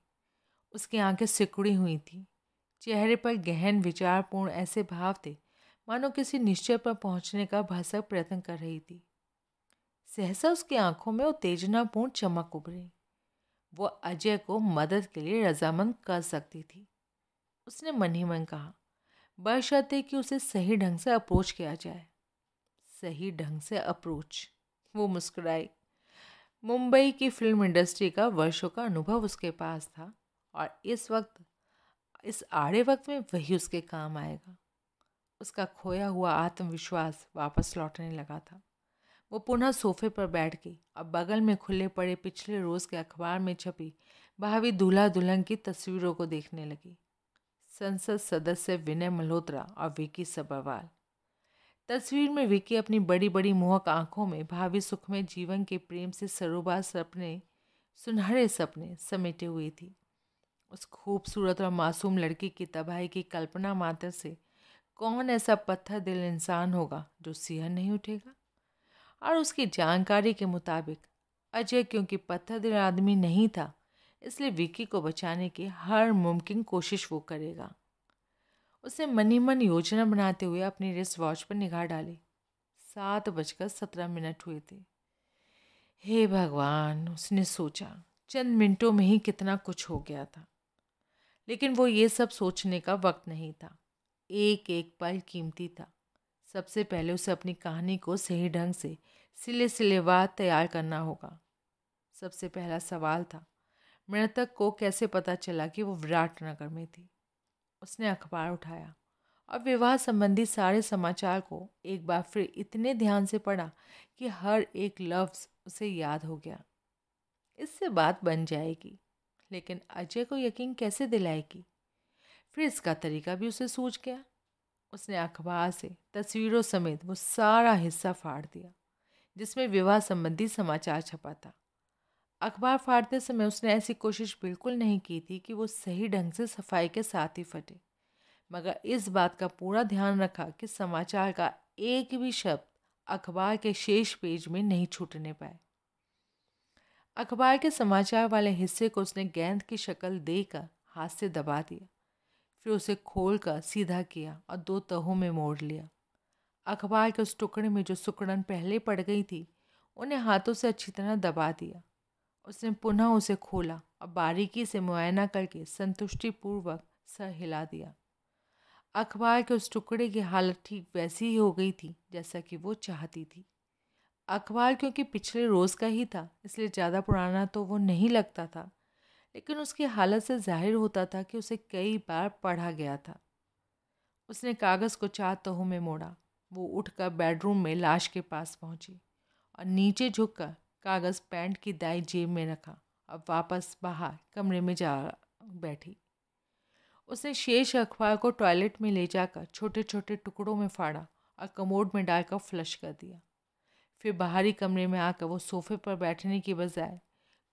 उसकी आंखें सिकुड़ी हुई थी चेहरे पर गहन विचारपूर्ण ऐसे भाव थे मानो किसी निश्चय पर पहुंचने का भसक प्रयत्न कर रही थी सहसा उसकी आंखों में उत्तेजनापूर्ण चमक उभरी वो अजय को मदद के लिए रजामंद कर सकती थी उसने मन ही मन कहा बशर्ते कि उसे सही ढंग से अप्रोच किया जाए सही ढंग से अप्रोच वो मुस्कुराई मुंबई की फिल्म इंडस्ट्री का वर्षों का अनुभव उसके पास था और इस वक्त इस आड़े वक्त में वही उसके काम आएगा उसका खोया हुआ आत्मविश्वास वापस लौटने लगा था वो पुनः सोफे पर बैठ गई अब बगल में खुले पड़े पिछले रोज़ के अखबार में छपी भावी दूल्हा दुल्हन की तस्वीरों को देखने लगी संसद सदस्य विनय मल्होत्रा और विकी सबरवाल तस्वीर में विकी अपनी बड़ी बड़ी मोहक आंखों में भावी सुख में जीवन के प्रेम से सरोबार सपने सुनहरे सपने समेटे हुए थी उस खूबसूरत और मासूम लड़की की तबाही की कल्पना मात्र से कौन ऐसा पत्थर दिल इंसान होगा जो सिहर नहीं उठेगा और उसकी जानकारी के मुताबिक अजय क्योंकि पत्थर दिल आदमी नहीं था इसलिए विक्की को बचाने की हर मुमकिन कोशिश वो करेगा उसने मनी मन योजना बनाते हुए अपनी रिस्ट वॉच पर निगाह डाली सात बजकर सत्रह मिनट हुए थे हे भगवान उसने सोचा चंद मिनटों में ही कितना कुछ हो गया था लेकिन वो ये सब सोचने का वक्त नहीं था एक एक पल कीमती था सबसे पहले उसे अपनी कहानी को सही ढंग से सिले सिलेवार तैयार करना होगा सबसे पहला सवाल था मृतक को कैसे पता चला कि वो विराट नगर में थी उसने अखबार उठाया और विवाह संबंधी सारे समाचार को एक बार फिर इतने ध्यान से पढ़ा कि हर एक लफ्ज़ उसे याद हो गया इससे बात बन जाएगी लेकिन अजय को यकीन कैसे दिलाएगी फिर इसका तरीका भी उसे सूझ गया उसने अखबार से तस्वीरों समेत वो सारा हिस्सा फाड़ दिया जिसमें विवाह संबंधी समाचार छपा था अखबार फाड़ते समय उसने ऐसी कोशिश बिल्कुल नहीं की थी कि वो सही ढंग से सफाई के साथ ही फटे मगर इस बात का पूरा ध्यान रखा कि समाचार का एक भी शब्द अखबार के शेष पेज में नहीं छूटने पाए अखबार के समाचार वाले हिस्से को उसने गेंद की शक्ल देकर हाथ से दबा दिया फिर उसे खोल कर सीधा किया और दो तहों में मोड़ लिया अखबार के उस टुकड़े में जो सुकड़न पहले पड़ गई थी उन्हें हाथों से अच्छी तरह दबा दिया उसने पुनः उसे खोला और बारीकी से मुआयना करके संतुष्टिपूर्वक सर हिला दिया अखबार के उस टुकड़े की हालत ठीक वैसी ही हो गई थी जैसा कि वो चाहती थी अखबार क्योंकि पिछले रोज़ का ही था इसलिए ज़्यादा पुराना तो वो नहीं लगता था लेकिन उसकी हालत से जाहिर होता था कि उसे कई बार पढ़ा गया था उसने कागज़ को चार तहों में मोड़ा वो उठकर बेडरूम में लाश के पास पहुंची और नीचे झुककर कागज़ पैंट की दाई जेब में रखा और वापस बाहर कमरे में जा बैठी उसने शेष अखबार को टॉयलेट में ले जाकर छोटे छोटे टुकड़ों में फाड़ा और कमोड में डालकर फ्लश कर दिया फिर बाहरी कमरे में आकर वो सोफे पर बैठने के बजाय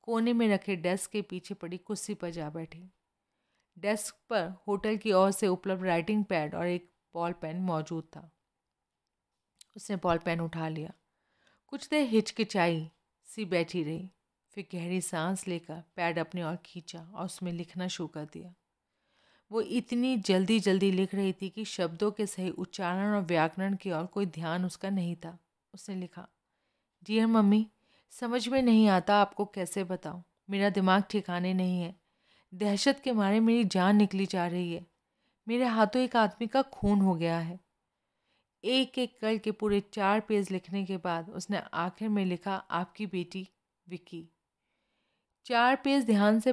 कोने में रखे डेस्क के पीछे पड़ी कुर्सी पर जा बैठी डेस्क पर होटल की ओर से उपलब्ध राइटिंग पैड और एक बॉल पेन मौजूद था उसने बॉल पेन उठा लिया कुछ देर हिचकिचाई सी बैठी रही फिर गहरी सांस लेकर पैड अपने और खींचा और उसमें लिखना शुरू कर दिया वो इतनी जल्दी जल्दी लिख रही थी कि शब्दों के सही उच्चारण और व्याकरण की ओर कोई ध्यान उसका नहीं था उसने लिखा डियर मम्मी समझ में नहीं आता आपको कैसे बताऊँ मेरा दिमाग ठिकाने नहीं है दहशत के मारे मेरी जान निकली जा रही है मेरे हाथों एक आदमी का खून हो गया है एक एक के पूरे चार पेज लिखने के बाद उसने आखिर में लिखा आपकी बेटी विकी चार पेज ध्यान से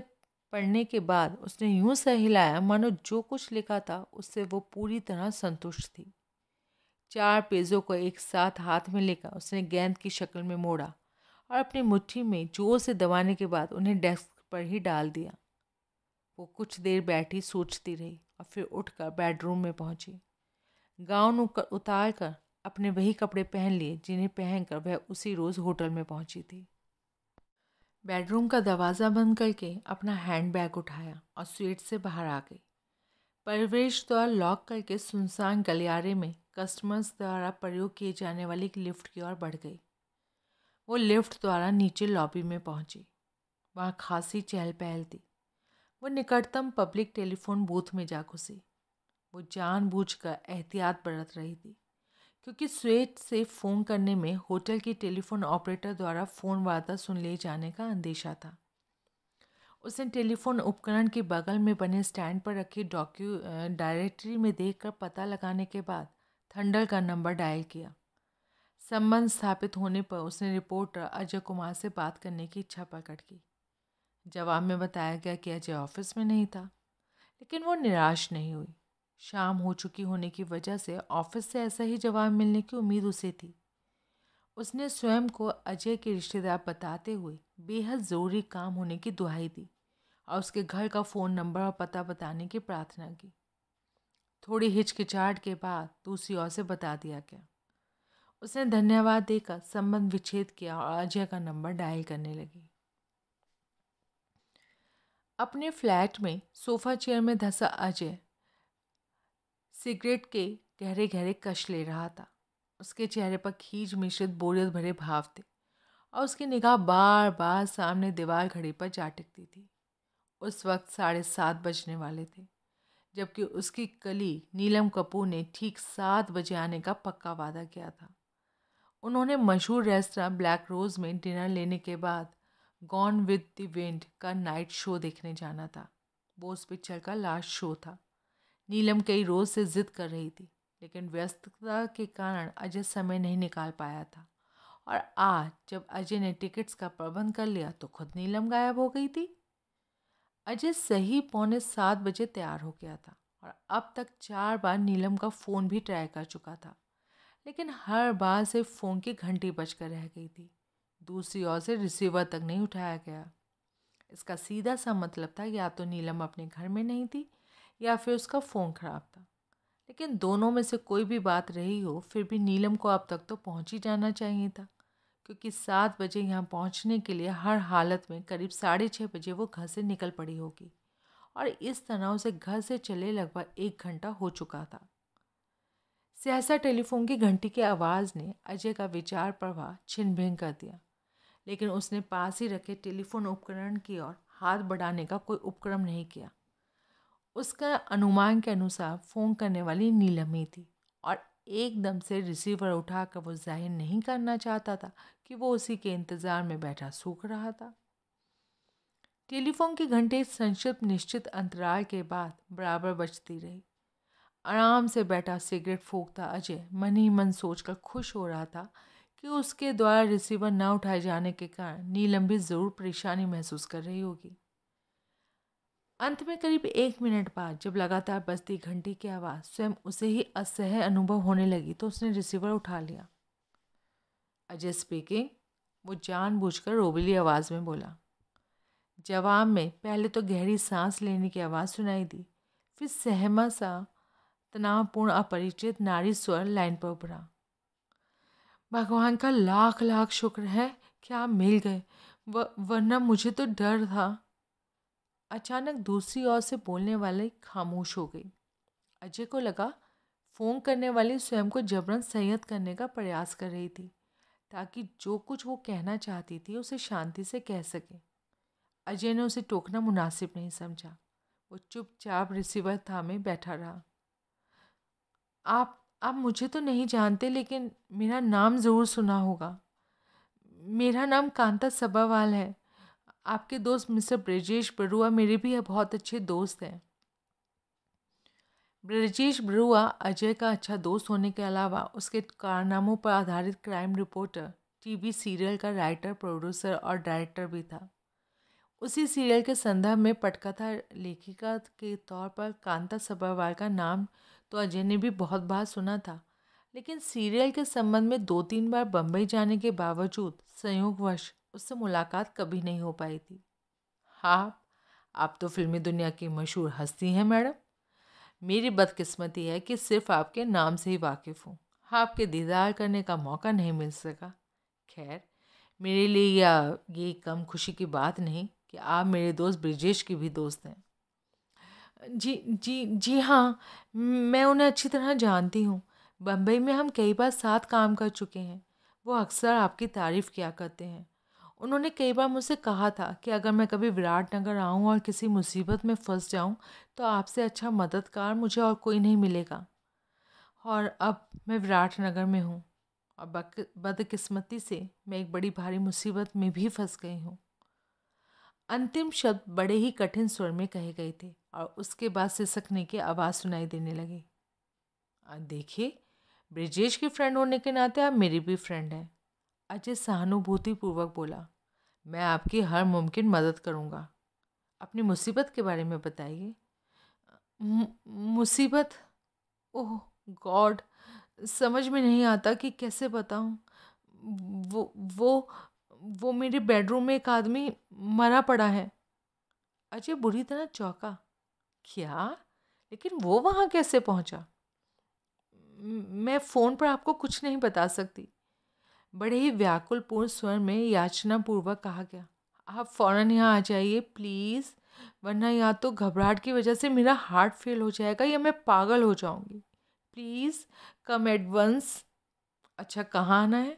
पढ़ने के बाद उसने यूं सहिलाया मानो जो कुछ लिखा था उससे वो पूरी तरह संतुष्ट थी चार पेजों को एक साथ हाथ में लेकर उसने गेंद की शक्ल में मोड़ा और अपनी मुट्ठी में जोर से दबाने के बाद उन्हें डेस्क पर ही डाल दिया वो कुछ देर बैठी सोचती रही और फिर उठकर बेडरूम में पहुंची गाउन उतार कर अपने वही कपड़े पहन लिए जिन्हें पहनकर वह उसी रोज़ होटल में पहुंची थी बेडरूम का दरवाज़ा बंद करके अपना हैंडबैग उठाया और स्वीट से बाहर आ गई परवेश द्वार लॉक करके सुनसान गलियारे में कस्टमर्स द्वारा प्रयोग किए जाने वाली एक लिफ्ट की ओर बढ़ गई वो लिफ्ट द्वारा नीचे लॉबी में पहुंची वहाँ खासी चहल पहल थी वो निकटतम पब्लिक टेलीफोन बूथ में जा घुसी वो जानबूझकर एहतियात बरत रही थी क्योंकि स्वेट से फ़ोन करने में होटल के टेलीफोन ऑपरेटर द्वारा फ़ोन वार्ता सुन लिए जाने का अंदेशा था उसने टेलीफोन उपकरण के बगल में बने स्टैंड पर रखी डॉक्यू डायरेक्टरी में देखकर पता लगाने के बाद थंडल का नंबर डायल किया संबंध स्थापित होने पर उसने रिपोर्टर अजय कुमार से बात करने की इच्छा प्रकट की जवाब में बताया गया कि अजय ऑफिस में नहीं था लेकिन वो निराश नहीं हुई शाम हो चुकी होने की वजह से ऑफिस से ऐसा ही जवाब मिलने की उम्मीद उसे थी उसने स्वयं को अजय के रिश्तेदार बताते हुए बेहद ज़रूरी काम होने की दुहाई दी और उसके घर का फ़ोन नंबर और पता बताने की प्रार्थना की थोड़ी हिचकिचाहट के बाद दूसरी ओर से बता दिया गया उसने धन्यवाद देकर संबंध विच्छेद किया और अजय का नंबर डायल करने लगी अपने फ्लैट में सोफा चेयर में धंसा अजय सिगरेट के गहरे गहरे कश ले रहा था उसके चेहरे पर खींच मिश्रित बोरियत भरे भाव थे और उसकी निगाह बार बार सामने दीवार घड़ी पर जा टिकती थी उस वक्त साढ़े सात बजने वाले थे जबकि उसकी कली नीलम कपूर ने ठीक सात बजे आने का पक्का वादा किया था उन्होंने मशहूर रेस्तरा ब्लैक रोज़ में डिनर लेने के बाद गॉन विद द विंड का नाइट शो देखने जाना था वो उस पिक्चर का लास्ट शो था नीलम कई रोज़ से ज़िद कर रही थी लेकिन व्यस्तता के कारण अजय समय नहीं निकाल पाया था और आज जब अजय ने टिकट्स का प्रबंध कर लिया तो खुद नीलम गायब हो गई थी अजय सही पौने सात बजे तैयार हो गया था और अब तक चार बार नीलम का फ़ोन भी ट्राई कर चुका था लेकिन हर बार सिर्फ फ़ोन की घंटी बजकर रह गई थी दूसरी ओर से रिसीवर तक नहीं उठाया गया इसका सीधा सा मतलब था या तो नीलम अपने घर में नहीं थी या फिर उसका फ़ोन ख़राब था लेकिन दोनों में से कोई भी बात रही हो फिर भी नीलम को अब तक तो पहुंच ही जाना चाहिए था क्योंकि सात बजे यहाँ पहुँचने के लिए हर हालत में करीब साढ़े छः बजे वो घर से निकल पड़ी होगी और इस तरह उसे घर से चले लगभग एक घंटा हो चुका था सहसा टेलीफोन की घंटी की आवाज़ ने अजय का विचार प्रवाह छिन भिन कर दिया लेकिन उसने पास ही रखे टेलीफोन उपकरण की ओर हाथ बढ़ाने का कोई उपक्रम नहीं किया उसका अनुमान के अनुसार फ़ोन करने वाली नीलम ही थी और एकदम से रिसीवर उठाकर वो जाहिर नहीं करना चाहता था कि वो उसी के इंतज़ार में बैठा सूख रहा था टेलीफोन की घंटे संक्षिप्त निश्चित अंतराल के बाद बराबर बजती रही आराम से बैठा सिगरेट फूकता अजय मन ही मन सोचकर खुश हो रहा था कि उसके द्वारा रिसीवर न उठाए जाने के कारण नीलम भी ज़रूर परेशानी महसूस कर रही होगी अंत में करीब एक मिनट बाद जब लगातार बजती घंटी की आवाज़ स्वयं उसे ही असह्य अनुभव होने लगी तो उसने रिसीवर उठा लिया अजय स्पीकिंग वो जानबूझकर रोबली आवाज़ में बोला जवाब में पहले तो गहरी सांस लेने की आवाज़ सुनाई दी फिर सहमा सा तनावपूर्ण अपरिचित नारी स्वर लाइन पर उभरा भगवान का लाख लाख शुक्र है क्या मिल गए वरना मुझे तो डर था अचानक दूसरी ओर से बोलने वाली खामोश हो गई अजय को लगा फ़ोन करने वाली स्वयं को जबरन संयत करने का प्रयास कर रही थी ताकि जो कुछ वो कहना चाहती थी उसे शांति से कह सके अजय ने उसे टोकना मुनासिब नहीं समझा वो चुपचाप रिसीवर था में बैठा रहा आप आप मुझे तो नहीं जानते लेकिन मेरा नाम ज़रूर सुना होगा मेरा नाम कांता सबावाल है आपके दोस्त मिस्टर ब्रजेश बरुआ मेरे भी बहुत अच्छे दोस्त हैं ब्रजेश बरुआ अजय का अच्छा दोस्त होने के अलावा उसके कारनामों पर आधारित क्राइम रिपोर्टर टीवी सीरियल का राइटर प्रोड्यूसर और डायरेक्टर भी था उसी सीरियल के संदर्भ में पटकथा लेखिका के तौर पर कांता सबरवाल का नाम तो अजय ने भी बहुत बार सुना था लेकिन सीरियल के संबंध में दो तीन बार बम्बई जाने के बावजूद संयोगवश उससे मुलाकात कभी नहीं हो पाई थी हाँ आप तो फिल्मी दुनिया की मशहूर हस्ती हैं मैडम मेरी बदकिस्मती है कि सिर्फ आपके नाम से ही वाकिफ़ हूँ आपके दीदार करने का मौका नहीं मिल सका खैर मेरे लिए या ये कम खुशी की बात नहीं कि आप मेरे दोस्त ब्रिजेश की भी दोस्त हैं जी जी जी हाँ मैं उन्हें अच्छी तरह जानती हूँ बम्बई में हम कई बार साथ काम कर चुके हैं वो अक्सर आपकी तारीफ़ किया करते हैं उन्होंने कई बार मुझसे कहा था कि अगर मैं कभी विराटनगर आऊँ और किसी मुसीबत में फंस जाऊँ तो आपसे अच्छा मददगार मुझे और कोई नहीं मिलेगा और अब मैं विराट नगर में हूँ और बदकिस्मती से मैं एक बड़ी भारी मुसीबत में भी फंस गई हूँ अंतिम शब्द बड़े ही कठिन स्वर में कहे गए थे और उसके बाद सिसकने की आवाज़ सुनाई देने लगी देखिए ब्रिजेश की फ्रेंड होने के नाते आप मेरी भी फ्रेंड है अजय सहानुभूतिपूर्वक बोला मैं आपकी हर मुमकिन मदद करूँगा अपनी मुसीबत के बारे में बताइए मुसीबत ओह गॉड समझ में नहीं आता कि कैसे बताऊँ वो वो वो मेरे बेडरूम में एक आदमी मरा पड़ा है अजय बुरी तरह चौंका क्या लेकिन वो वहाँ कैसे पहुँचा मैं फ़ोन पर आपको कुछ नहीं बता सकती बड़े ही व्याकुलपूर्ण स्वर में याचनापूर्वक कहा गया आप फ़ौरन यहाँ आ जाइए प्लीज़ वरना या तो घबराहट की वजह से मेरा हार्ट फेल हो जाएगा या मैं पागल हो जाऊँगी प्लीज़ कम एडवांस अच्छा कहाँ आना है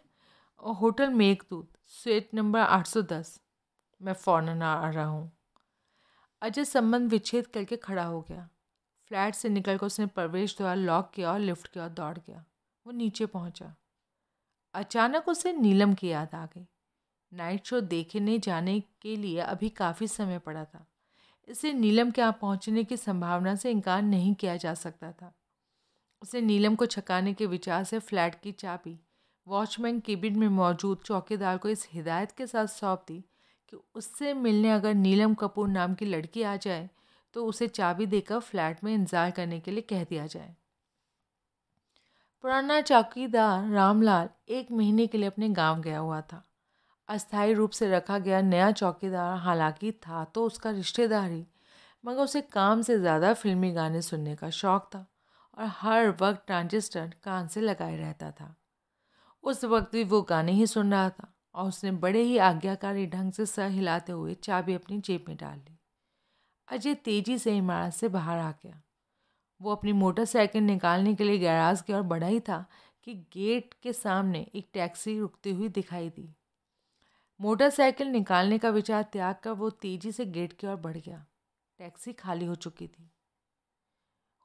होटल मेघदूत स्वेट नंबर आठ सौ दस मैं फ़ौरन आ रहा हूँ अजय संबंध विच्छेद करके खड़ा हो गया फ्लैट से निकल कर उसने प्रवेश द्वार लॉक किया और लिफ्ट किया और दौड़ गया वो नीचे पहुँचा अचानक उसे नीलम की याद आ गई नाइट शो देखने जाने के लिए अभी काफ़ी समय पड़ा था इसे नीलम के यहाँ पहुँचने की संभावना से इनकार नहीं किया जा सकता था उसे नीलम को छकाने के विचार से फ्लैट की चाबी वॉचमैन केबिन में मौजूद चौकीदार को इस हिदायत के साथ सौंप दी कि उससे मिलने अगर नीलम कपूर नाम की लड़की आ जाए तो उसे चाबी देकर फ्लैट में इंतज़ार करने के लिए कह दिया जाए पुराना चौकीदार रामलाल एक महीने के लिए अपने गांव गया हुआ था अस्थायी रूप से रखा गया नया चौकीदार हालांकि था तो उसका रिश्तेदार ही मगर उसे काम से ज़्यादा फिल्मी गाने सुनने का शौक़ था और हर वक्त ट्रांजिस्टर कान से लगाए रहता था उस वक्त भी वो गाने ही सुन रहा था और उसने बड़े ही आज्ञाकारी ढंग से सर हिलाते हुए चाबी अपनी जेब में डाल ली अजय तेजी से इमारत से बाहर आ गया वो अपनी मोटरसाइकिल निकालने के लिए गैराज की ओर बढ़ा ही था कि गेट के सामने एक टैक्सी रुकती हुई दिखाई दी मोटरसाइकिल निकालने का विचार त्याग कर वो तेजी से गेट की ओर बढ़ गया टैक्सी खाली हो चुकी थी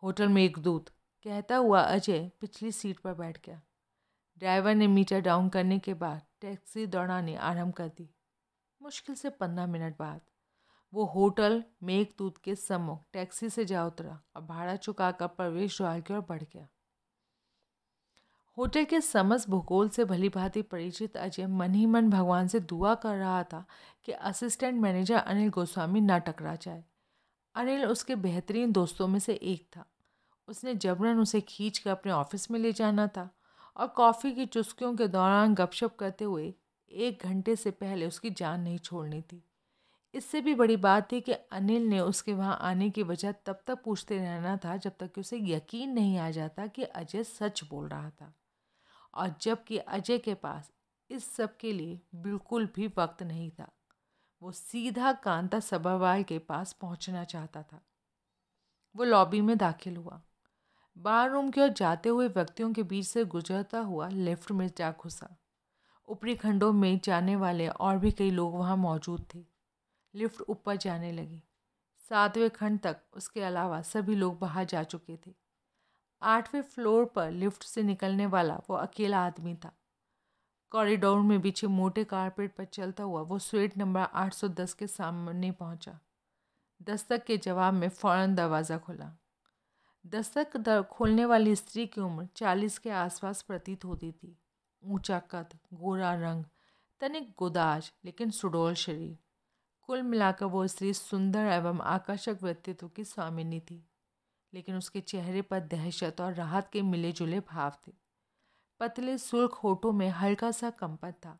होटल में एक दूत कहता हुआ अजय पिछली सीट पर बैठ गया ड्राइवर ने मीटर डाउन करने के बाद टैक्सी दौड़ाने आरंभ कर दी मुश्किल से पंद्रह मिनट बाद वो होटल मेघ दूत के सम्मुख टैक्सी से जा उतरा और भाड़ा चुकाकर प्रवेश द्वार की ओर बढ़ गया होटल के समस्त भूगोल से भली भांति परिचित अजय मन ही मन भगवान से दुआ कर रहा था कि असिस्टेंट मैनेजर अनिल गोस्वामी ना टकरा जाए अनिल उसके बेहतरीन दोस्तों में से एक था उसने जबरन उसे खींच कर अपने ऑफिस में ले जाना था और कॉफ़ी की चुस्कियों के दौरान गपशप करते हुए एक घंटे से पहले उसकी जान नहीं छोड़नी थी इससे भी बड़ी बात थी कि अनिल ने उसके वहाँ आने की वजह तब तक पूछते रहना था जब तक कि उसे यकीन नहीं आ जाता कि अजय सच बोल रहा था और जबकि अजय के पास इस सब के लिए बिल्कुल भी वक्त नहीं था वो सीधा कांता सभावाल के पास पहुँचना चाहता था वो लॉबी में दाखिल हुआ बार रूम की ओर जाते हुए व्यक्तियों के बीच से गुजरता हुआ लेफ्ट में जा घुसा ऊपरी खंडों में जाने वाले और भी कई लोग वहाँ मौजूद थे लिफ्ट ऊपर जाने लगी सातवें खंड तक उसके अलावा सभी लोग बाहर जा चुके थे आठवें फ्लोर पर लिफ्ट से निकलने वाला वो अकेला आदमी था कॉरिडोर में बिछे मोटे कारपेट पर चलता हुआ वो स्वेट नंबर 810 के सामने पहुंचा दस्तक के जवाब में फ़ौरन दरवाज़ा खुला दस्तक दर खोलने वाली स्त्री की उम्र चालीस के आसपास प्रतीत होती थी ऊंचा कद गोरा रंग तनिक गोदाज लेकिन सुडोल शरीर कुल मिलाकर वो स्त्री सुंदर एवं आकर्षक व्यक्तित्व की स्वामिनी थी लेकिन उसके चेहरे पर दहशत और राहत के मिले जुले भाव थे पतले सुल्क होठों में हल्का सा कंपन था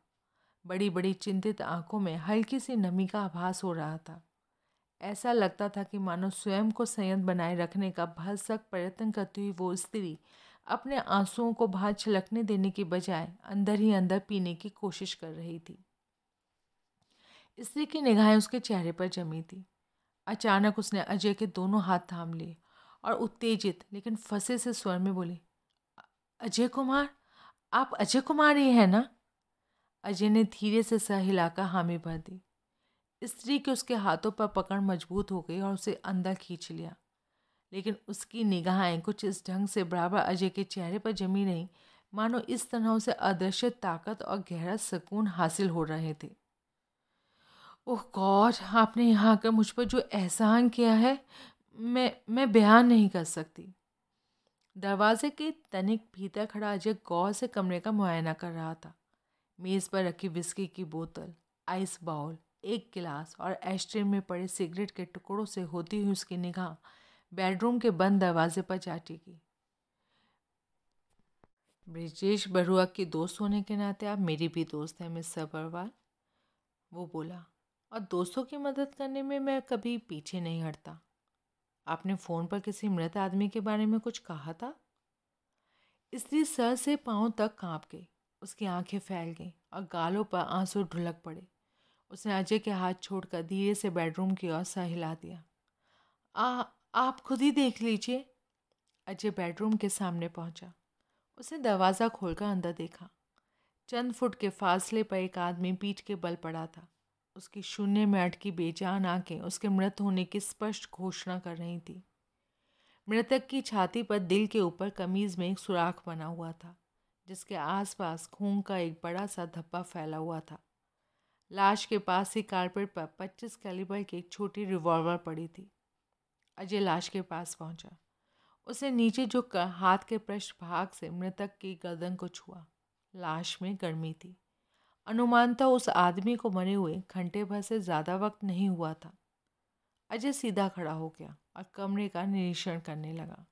बड़ी बड़ी चिंतित आंखों में हल्की सी नमी का आभास हो रहा था ऐसा लगता था कि मानो स्वयं को संयत बनाए रखने का भरसक प्रयत्न करती हुई वो स्त्री अपने आंसुओं को बाहर छलकने देने के बजाय अंदर ही अंदर पीने की कोशिश कर रही थी स्त्री की निगाहें उसके चेहरे पर जमी थी अचानक उसने अजय के दोनों हाथ थाम लिए और उत्तेजित लेकिन फंसे से स्वर में बोली अजय कुमार आप अजय कुमार ही हैं ना अजय ने धीरे से सह हिलाकर हामी भर दी स्त्री के उसके हाथों पर पकड़ मजबूत हो गई और उसे अंदर खींच लिया लेकिन उसकी निगाहें कुछ इस ढंग से बराबर अजय के चेहरे पर जमी नहीं मानो इस तरह उसे अदृश्य ताकत और गहरा सुकून हासिल हो रहे थे ओह गॉड आपने यहाँ आकर मुझ पर जो एहसान किया है मैं मैं बयान नहीं कर सकती दरवाजे के तनिक भीतर खड़ा अजय गौर से कमरे का मुआयना कर रहा था मेज़ पर रखी विस्की की बोतल आइस बाउल एक गिलास और एस्ट्रे में पड़े सिगरेट के टुकड़ों से होती हुई उसकी निगाह बेडरूम के बंद दरवाजे पर जाटेगी ब्रिजेश बरुआ की दोस्त होने के नाते आप मेरी भी दोस्त हैं मिस सबरवाल वो बोला और दोस्तों की मदद करने में मैं कभी पीछे नहीं हटता आपने फ़ोन पर किसी मृत आदमी के बारे में कुछ कहा था स्त्री सर से पाँव तक कांप गई उसकी आंखें फैल गईं और गालों पर आंसू ढुलक पड़े उसने अजय के हाथ छोड़कर धीरे से बेडरूम की ओर सहिला हिला दिया आ आप खुद ही देख लीजिए अजय बेडरूम के सामने पहुंचा उसने दरवाज़ा खोलकर अंदर देखा चंद फुट के फासले पर एक आदमी पीठ के बल पड़ा था उसकी शून्य में अटकी बेजान आंखें उसके मृत होने की स्पष्ट घोषणा कर रही थी मृतक की छाती पर दिल के ऊपर कमीज में एक सुराख बना हुआ था जिसके आसपास खून का एक बड़ा सा धब्बा फैला हुआ था लाश के पास ही कारपेट पर 25 कैलिबर की एक छोटी रिवॉल्वर पड़ी थी अजय लाश के पास पहुंचा उसे नीचे झुककर हाथ के पृष्ठ भाग से मृतक की गर्दन को छुआ लाश में गर्मी थी अनुमानतः उस आदमी को मरे हुए घंटे भर से ज़्यादा वक्त नहीं हुआ था अजय सीधा खड़ा हो गया और कमरे का निरीक्षण करने लगा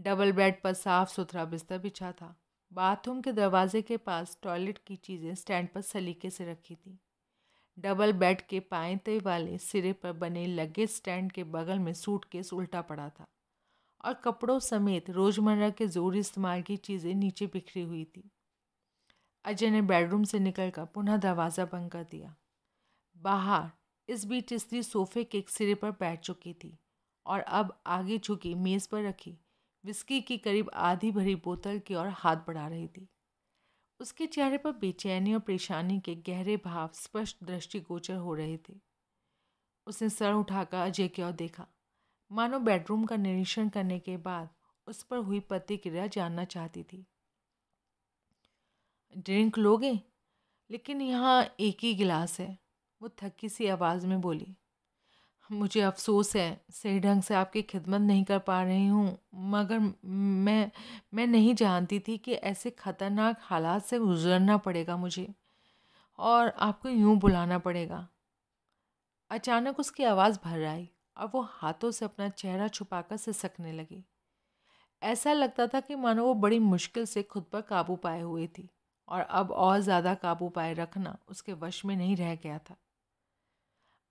डबल बेड पर साफ सुथरा बिस्तर बिछा था बाथरूम के दरवाजे के पास टॉयलेट की चीज़ें स्टैंड पर सलीके से रखी थी डबल बेड के पाए तय वाले सिरे पर बने लगेज स्टैंड के बगल में सूटकेस उल्टा पड़ा था और कपड़ों समेत रोज़मर्रा के ज़ोर इस्तेमाल की चीज़ें नीचे बिखरी हुई थी अजय ने बेडरूम से निकलकर पुनः दरवाज़ा बंद कर दिया बाहर इस बीच स्त्री सोफे के एक सिरे पर बैठ चुकी थी और अब आगे झुकी मेज़ पर रखी विस्की की करीब आधी भरी बोतल की ओर हाथ बढ़ा रही थी उसके चेहरे पर बेचैनी और परेशानी के गहरे भाव स्पष्ट दृष्टिगोचर हो रहे थे उसने सर उठाकर अजय की ओर देखा मानो बेडरूम का निरीक्षण करने के बाद उस पर हुई प्रतिक्रिया जानना चाहती थी ड्रिंक लोगे लेकिन यहाँ एक ही गिलास है वो थकी सी आवाज़ में बोली मुझे अफसोस है सही ढंग से आपकी खिदमत नहीं कर पा रही हूँ मगर मैं मैं नहीं जानती थी कि ऐसे ख़तरनाक हालात से गुजरना पड़ेगा मुझे और आपको यूँ बुलाना पड़ेगा अचानक उसकी आवाज़ भर आई और वो हाथों से अपना चेहरा छुपाकर सिसकने लगी ऐसा लगता था कि मानो वो बड़ी मुश्किल से खुद पर काबू पाए हुए थी और अब और ज़्यादा काबू पाए रखना उसके वश में नहीं रह गया था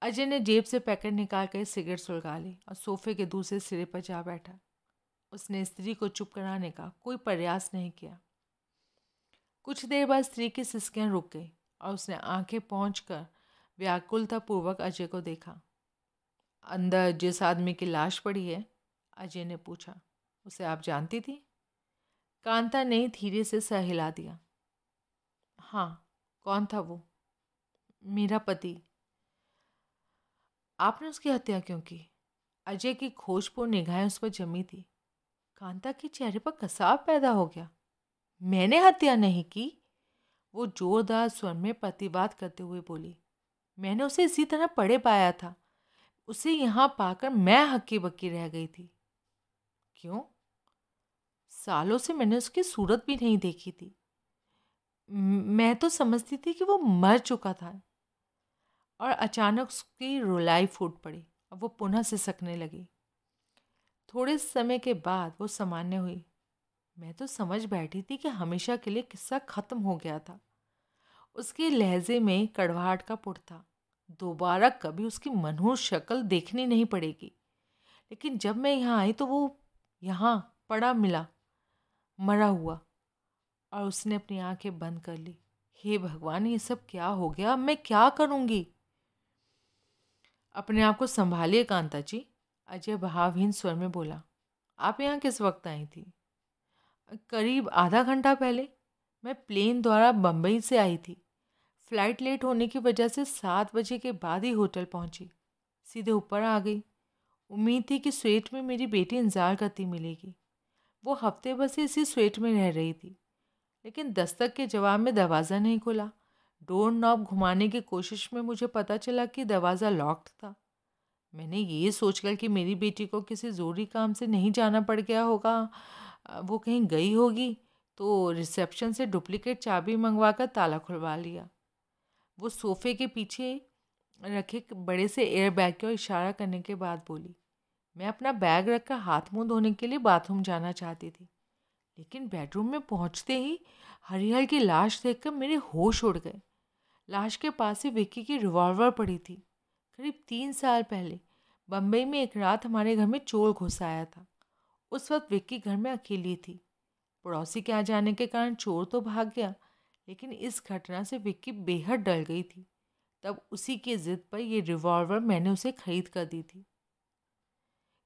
अजय ने जेब से पैकेट निकाल कर सिगरेट सुलगा ली और सोफे के दूसरे सिरे पर जा बैठा उसने स्त्री को चुप कराने का कोई प्रयास नहीं किया कुछ देर बाद स्त्री की सिसकियाँ रुक गई और उसने आंखें पहुँच कर व्याकुलतापूर्वक अजय को देखा अंदर जिस आदमी की लाश पड़ी है अजय ने पूछा उसे आप जानती थी कांता ने धीरे से सहिला दिया हाँ कौन था वो मेरा पति आपने उसकी हत्या क्यों की अजय की खोजपूर्ण निगाहें उस पर जमी थी कांता के चेहरे पर कसाब पैदा हो गया मैंने हत्या नहीं की वो जोरदार स्वर में प्रतिवाद करते हुए बोली मैंने उसे इसी तरह पड़े पाया था उसे यहाँ पाकर मैं हक्की बक्की रह गई थी क्यों सालों से मैंने उसकी सूरत भी नहीं देखी थी मैं तो समझती थी कि वो मर चुका था और अचानक उसकी रुलाई फूट पड़ी और वो पुनः सिसकने लगी थोड़े समय के बाद वो सामान्य हुई मैं तो समझ बैठी थी कि हमेशा के लिए किस्सा ख़त्म हो गया था उसके लहजे में कड़वाहट का पुट था दोबारा कभी उसकी मनहूर शक्ल देखनी नहीं पड़ेगी लेकिन जब मैं यहाँ आई तो वो यहाँ पड़ा मिला मरा हुआ और उसने अपनी आंखें बंद कर ली हे भगवान ये सब क्या हो गया मैं क्या करूँगी अपने आप को संभालिए कांता जी अजय भावहीन स्वर में बोला आप यहाँ किस वक्त आई थी करीब आधा घंटा पहले मैं प्लेन द्वारा बम्बई से आई थी फ़्लाइट लेट होने की वजह से सात बजे के बाद ही होटल पहुँची सीधे ऊपर आ गई उम्मीद थी कि स्वेट में मेरी बेटी इंतज़ार करती मिलेगी वो हफ्ते भर से इसी स्वेट में रह रही थी लेकिन दस्तक के जवाब में दरवाज़ा नहीं खुला डोर नॉब घुमाने की कोशिश में मुझे पता चला कि दरवाज़ा लॉक्ड था मैंने ये सोचकर कि मेरी बेटी को किसी ज़रूरी काम से नहीं जाना पड़ गया होगा वो कहीं गई होगी तो रिसेप्शन से डुप्लीकेट चाबी मंगवा कर ताला खुलवा लिया वो सोफ़े के पीछे रखे बड़े से एयर बैग की ओर इशारा करने के बाद बोली मैं अपना बैग रखकर हाथ मुंह धोने के लिए बाथरूम जाना चाहती थी लेकिन बेडरूम में पहुंचते ही हरिहर की लाश देखकर मेरे होश उड़ गए लाश के पास ही विक्की की रिवॉल्वर पड़ी थी करीब तीन साल पहले बम्बई में एक रात हमारे घर में चोर घुस आया था उस वक्त विक्की घर में अकेली थी पड़ोसी के आ जाने के कारण चोर तो भाग गया लेकिन इस घटना से विक्की बेहद डर गई थी तब उसी की ज़िद पर यह रिवॉल्वर मैंने उसे खरीद कर दी थी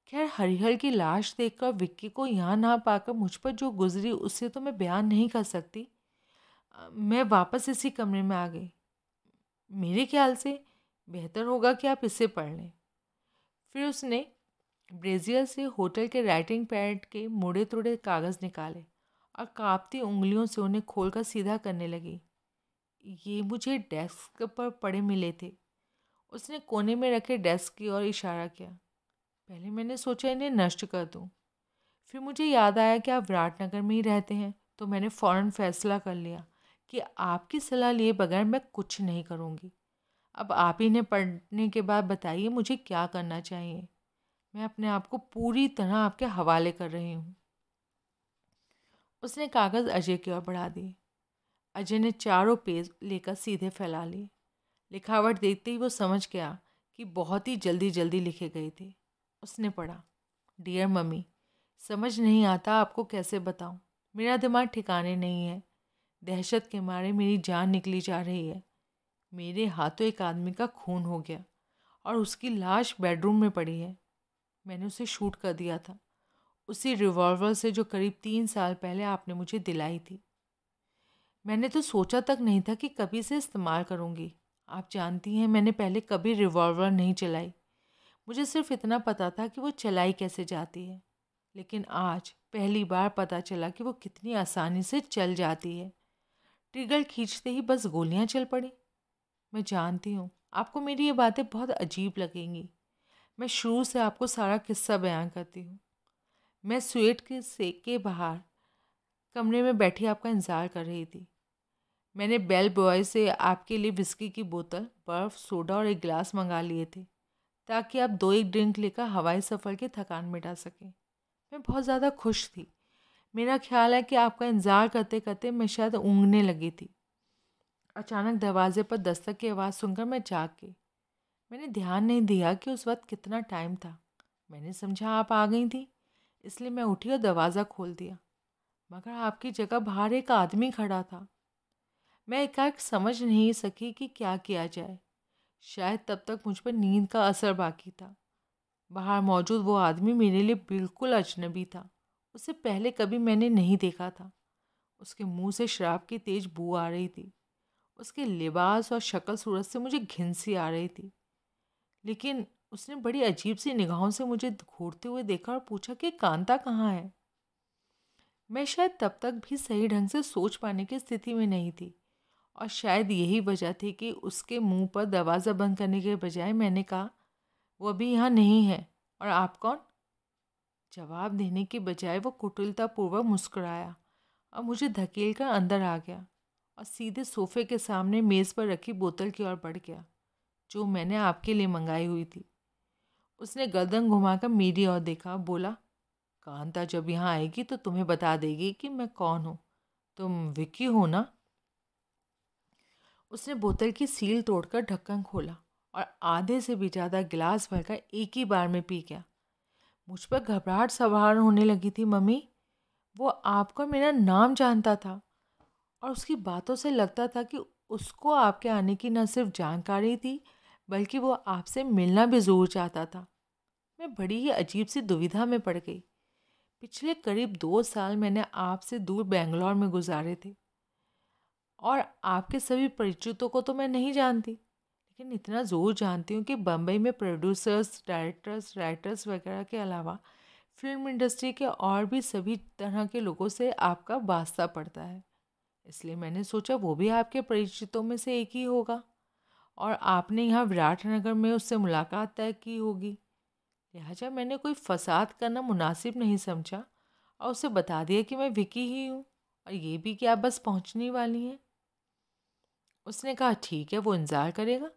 खैर हरिहर की लाश देखकर विक्की को यहाँ ना पाकर मुझ पर जो गुजरी उससे तो मैं बयान नहीं कर सकती मैं वापस इसी कमरे में आ गई मेरे ख्याल से बेहतर होगा कि आप इसे पढ़ लें फिर उसने ब्रेजियर से होटल के राइटिंग पैड के मुड़े तुड़े कागज़ निकाले और कांपती उंगलियों से उन्हें खोलकर सीधा करने लगी ये मुझे डेस्क पर पड़े मिले थे उसने कोने में रखे डेस्क की ओर इशारा किया पहले मैंने सोचा इन्हें नष्ट कर दूँ फिर मुझे याद आया कि आप विराटनगर में ही रहते हैं तो मैंने फ़ौर फैसला कर लिया कि आपकी सलाह लिए बगैर मैं कुछ नहीं करूँगी अब आप ही ने पढ़ने के बाद बताइए मुझे क्या करना चाहिए मैं अपने आप को पूरी तरह आपके हवाले कर रही हूँ उसने कागज़ अजय की ओर बढ़ा दिए अजय ने चारों पेज लेकर सीधे फैला लिए लिखावट देखते ही वो समझ गया कि बहुत ही जल्दी जल्दी लिखे गए थे उसने पढ़ा डियर मम्मी समझ नहीं आता आपको कैसे बताऊं मेरा दिमाग ठिकाने नहीं है दहशत के मारे मेरी जान निकली जा रही है मेरे हाथों एक आदमी का खून हो गया और उसकी लाश बेडरूम में पड़ी है मैंने उसे शूट कर दिया था उसी रिवॉल्वर से जो करीब तीन साल पहले आपने मुझे दिलाई थी मैंने तो सोचा तक नहीं था कि कभी से इस्तेमाल करूँगी आप जानती हैं मैंने पहले कभी रिवॉल्वर नहीं चलाई मुझे सिर्फ इतना पता था कि वो चलाई कैसे जाती है लेकिन आज पहली बार पता चला कि वो कितनी आसानी से चल जाती है ट्रिगर खींचते ही बस गोलियां चल पड़ी मैं जानती हूँ आपको मेरी ये बातें बहुत अजीब लगेंगी मैं शुरू से आपको सारा किस्सा बयान करती हूँ मैं स्वेट के से के बाहर कमरे में बैठी आपका इंतज़ार कर रही थी मैंने बेल बॉय से आपके लिए विस्की की बोतल बर्फ़ सोडा और एक गिलास मंगा लिए थे ताकि आप दो एक ड्रिंक लेकर हवाई सफ़र की थकान मिटा सकें मैं बहुत ज़्यादा खुश थी मेरा ख्याल है कि आपका इंतज़ार करते करते मैं शायद ऊँगने लगी थी अचानक दरवाजे पर दस्तक की आवाज़ सुनकर मैं जाग गई मैंने ध्यान नहीं दिया कि उस वक्त कितना टाइम था मैंने समझा आप आ गई थी इसलिए मैं उठी और दरवाज़ा खोल दिया मगर आपकी जगह बाहर एक आदमी खड़ा था मैं एकाएक समझ नहीं सकी कि क्या किया जाए शायद तब तक मुझ पर नींद का असर बाकी था बाहर मौजूद वो आदमी मेरे लिए बिल्कुल अजनबी था उसे पहले कभी मैंने नहीं देखा था उसके मुंह से शराब की तेज बू आ रही थी उसके लिबास और शक्ल सूरत से मुझे घिनसी आ रही थी लेकिन उसने बड़ी अजीब सी निगाहों से मुझे घूरते हुए देखा और पूछा कि कांता कहाँ है मैं शायद तब तक भी सही ढंग से सोच पाने की स्थिति में नहीं थी और शायद यही वजह थी कि उसके मुंह पर दरवाज़ा बंद करने के बजाय मैंने कहा वो अभी यहाँ नहीं है और आप कौन जवाब देने के बजाय वो कुटिलतापूर्वक मुस्कुराया और मुझे धकेल कर अंदर आ गया और सीधे सोफे के सामने मेज़ पर रखी बोतल की ओर बढ़ गया जो मैंने आपके लिए मंगाई हुई थी उसने गर्दन घुमाकर मेरी ओर देखा बोला कांता जब यहाँ आएगी तो तुम्हें बता देगी कि मैं कौन हूँ तुम विक्की हो ना उसने बोतल की सील तोड़कर ढक्कन खोला और आधे से भी ज़्यादा गिलास भरकर एक ही बार में पी गया मुझ पर घबराहट सवार होने लगी थी मम्मी वो आपका मेरा नाम जानता था और उसकी बातों से लगता था कि उसको आपके आने की न सिर्फ जानकारी थी बल्कि वो आपसे मिलना भी ज़रूर चाहता था मैं बड़ी ही अजीब सी दुविधा में पड़ गई पिछले करीब दो साल मैंने आपसे दूर बेंगलोर में गुजारे थे और आपके सभी परिचितों को तो मैं नहीं जानती लेकिन इतना ज़रूर जानती हूँ कि बम्बई में प्रोड्यूसर्स डायरेक्टर्स राइटर्स वगैरह के अलावा फिल्म इंडस्ट्री के और भी सभी तरह के लोगों से आपका वास्ता पड़ता है इसलिए मैंने सोचा वो भी आपके परिचितों में से एक ही होगा और आपने यहाँ विराट नगर में उससे मुलाकात तय की होगी लिहाजा मैंने कोई फसाद करना मुनासिब नहीं समझा और उसे बता दिया कि मैं विकी ही हूँ और ये भी कि आप बस पहुँचने वाली हैं उसने कहा ठीक है वो इंतज़ार करेगा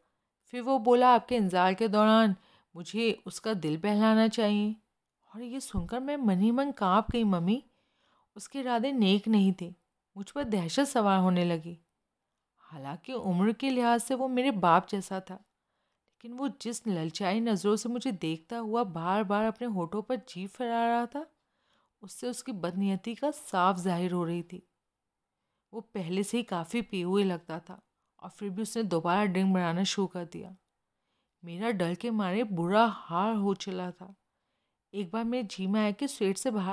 फिर वो बोला आपके इंतज़ार के दौरान मुझे उसका दिल बहलाना चाहिए और ये सुनकर मैं मन ही मन काँप गई मम्मी उसके इरादे नेक नहीं थे मुझ पर दहशत सवार होने लगी हालांकि उम्र के लिहाज से वो मेरे बाप जैसा था लेकिन वो जिस ललचाई नज़रों से मुझे देखता हुआ बार बार अपने होठों पर जी फहरा रहा था उससे उसकी बदनीयती का साफ जाहिर हो रही थी वो पहले से ही काफ़ी पिए हुए लगता था और फिर भी उसने दोबारा ड्रिंक बनाना शुरू कर दिया मेरा डर के मारे बुरा हार हो चला था एक बार मेरे जी में आया कि स्वेट से बाहर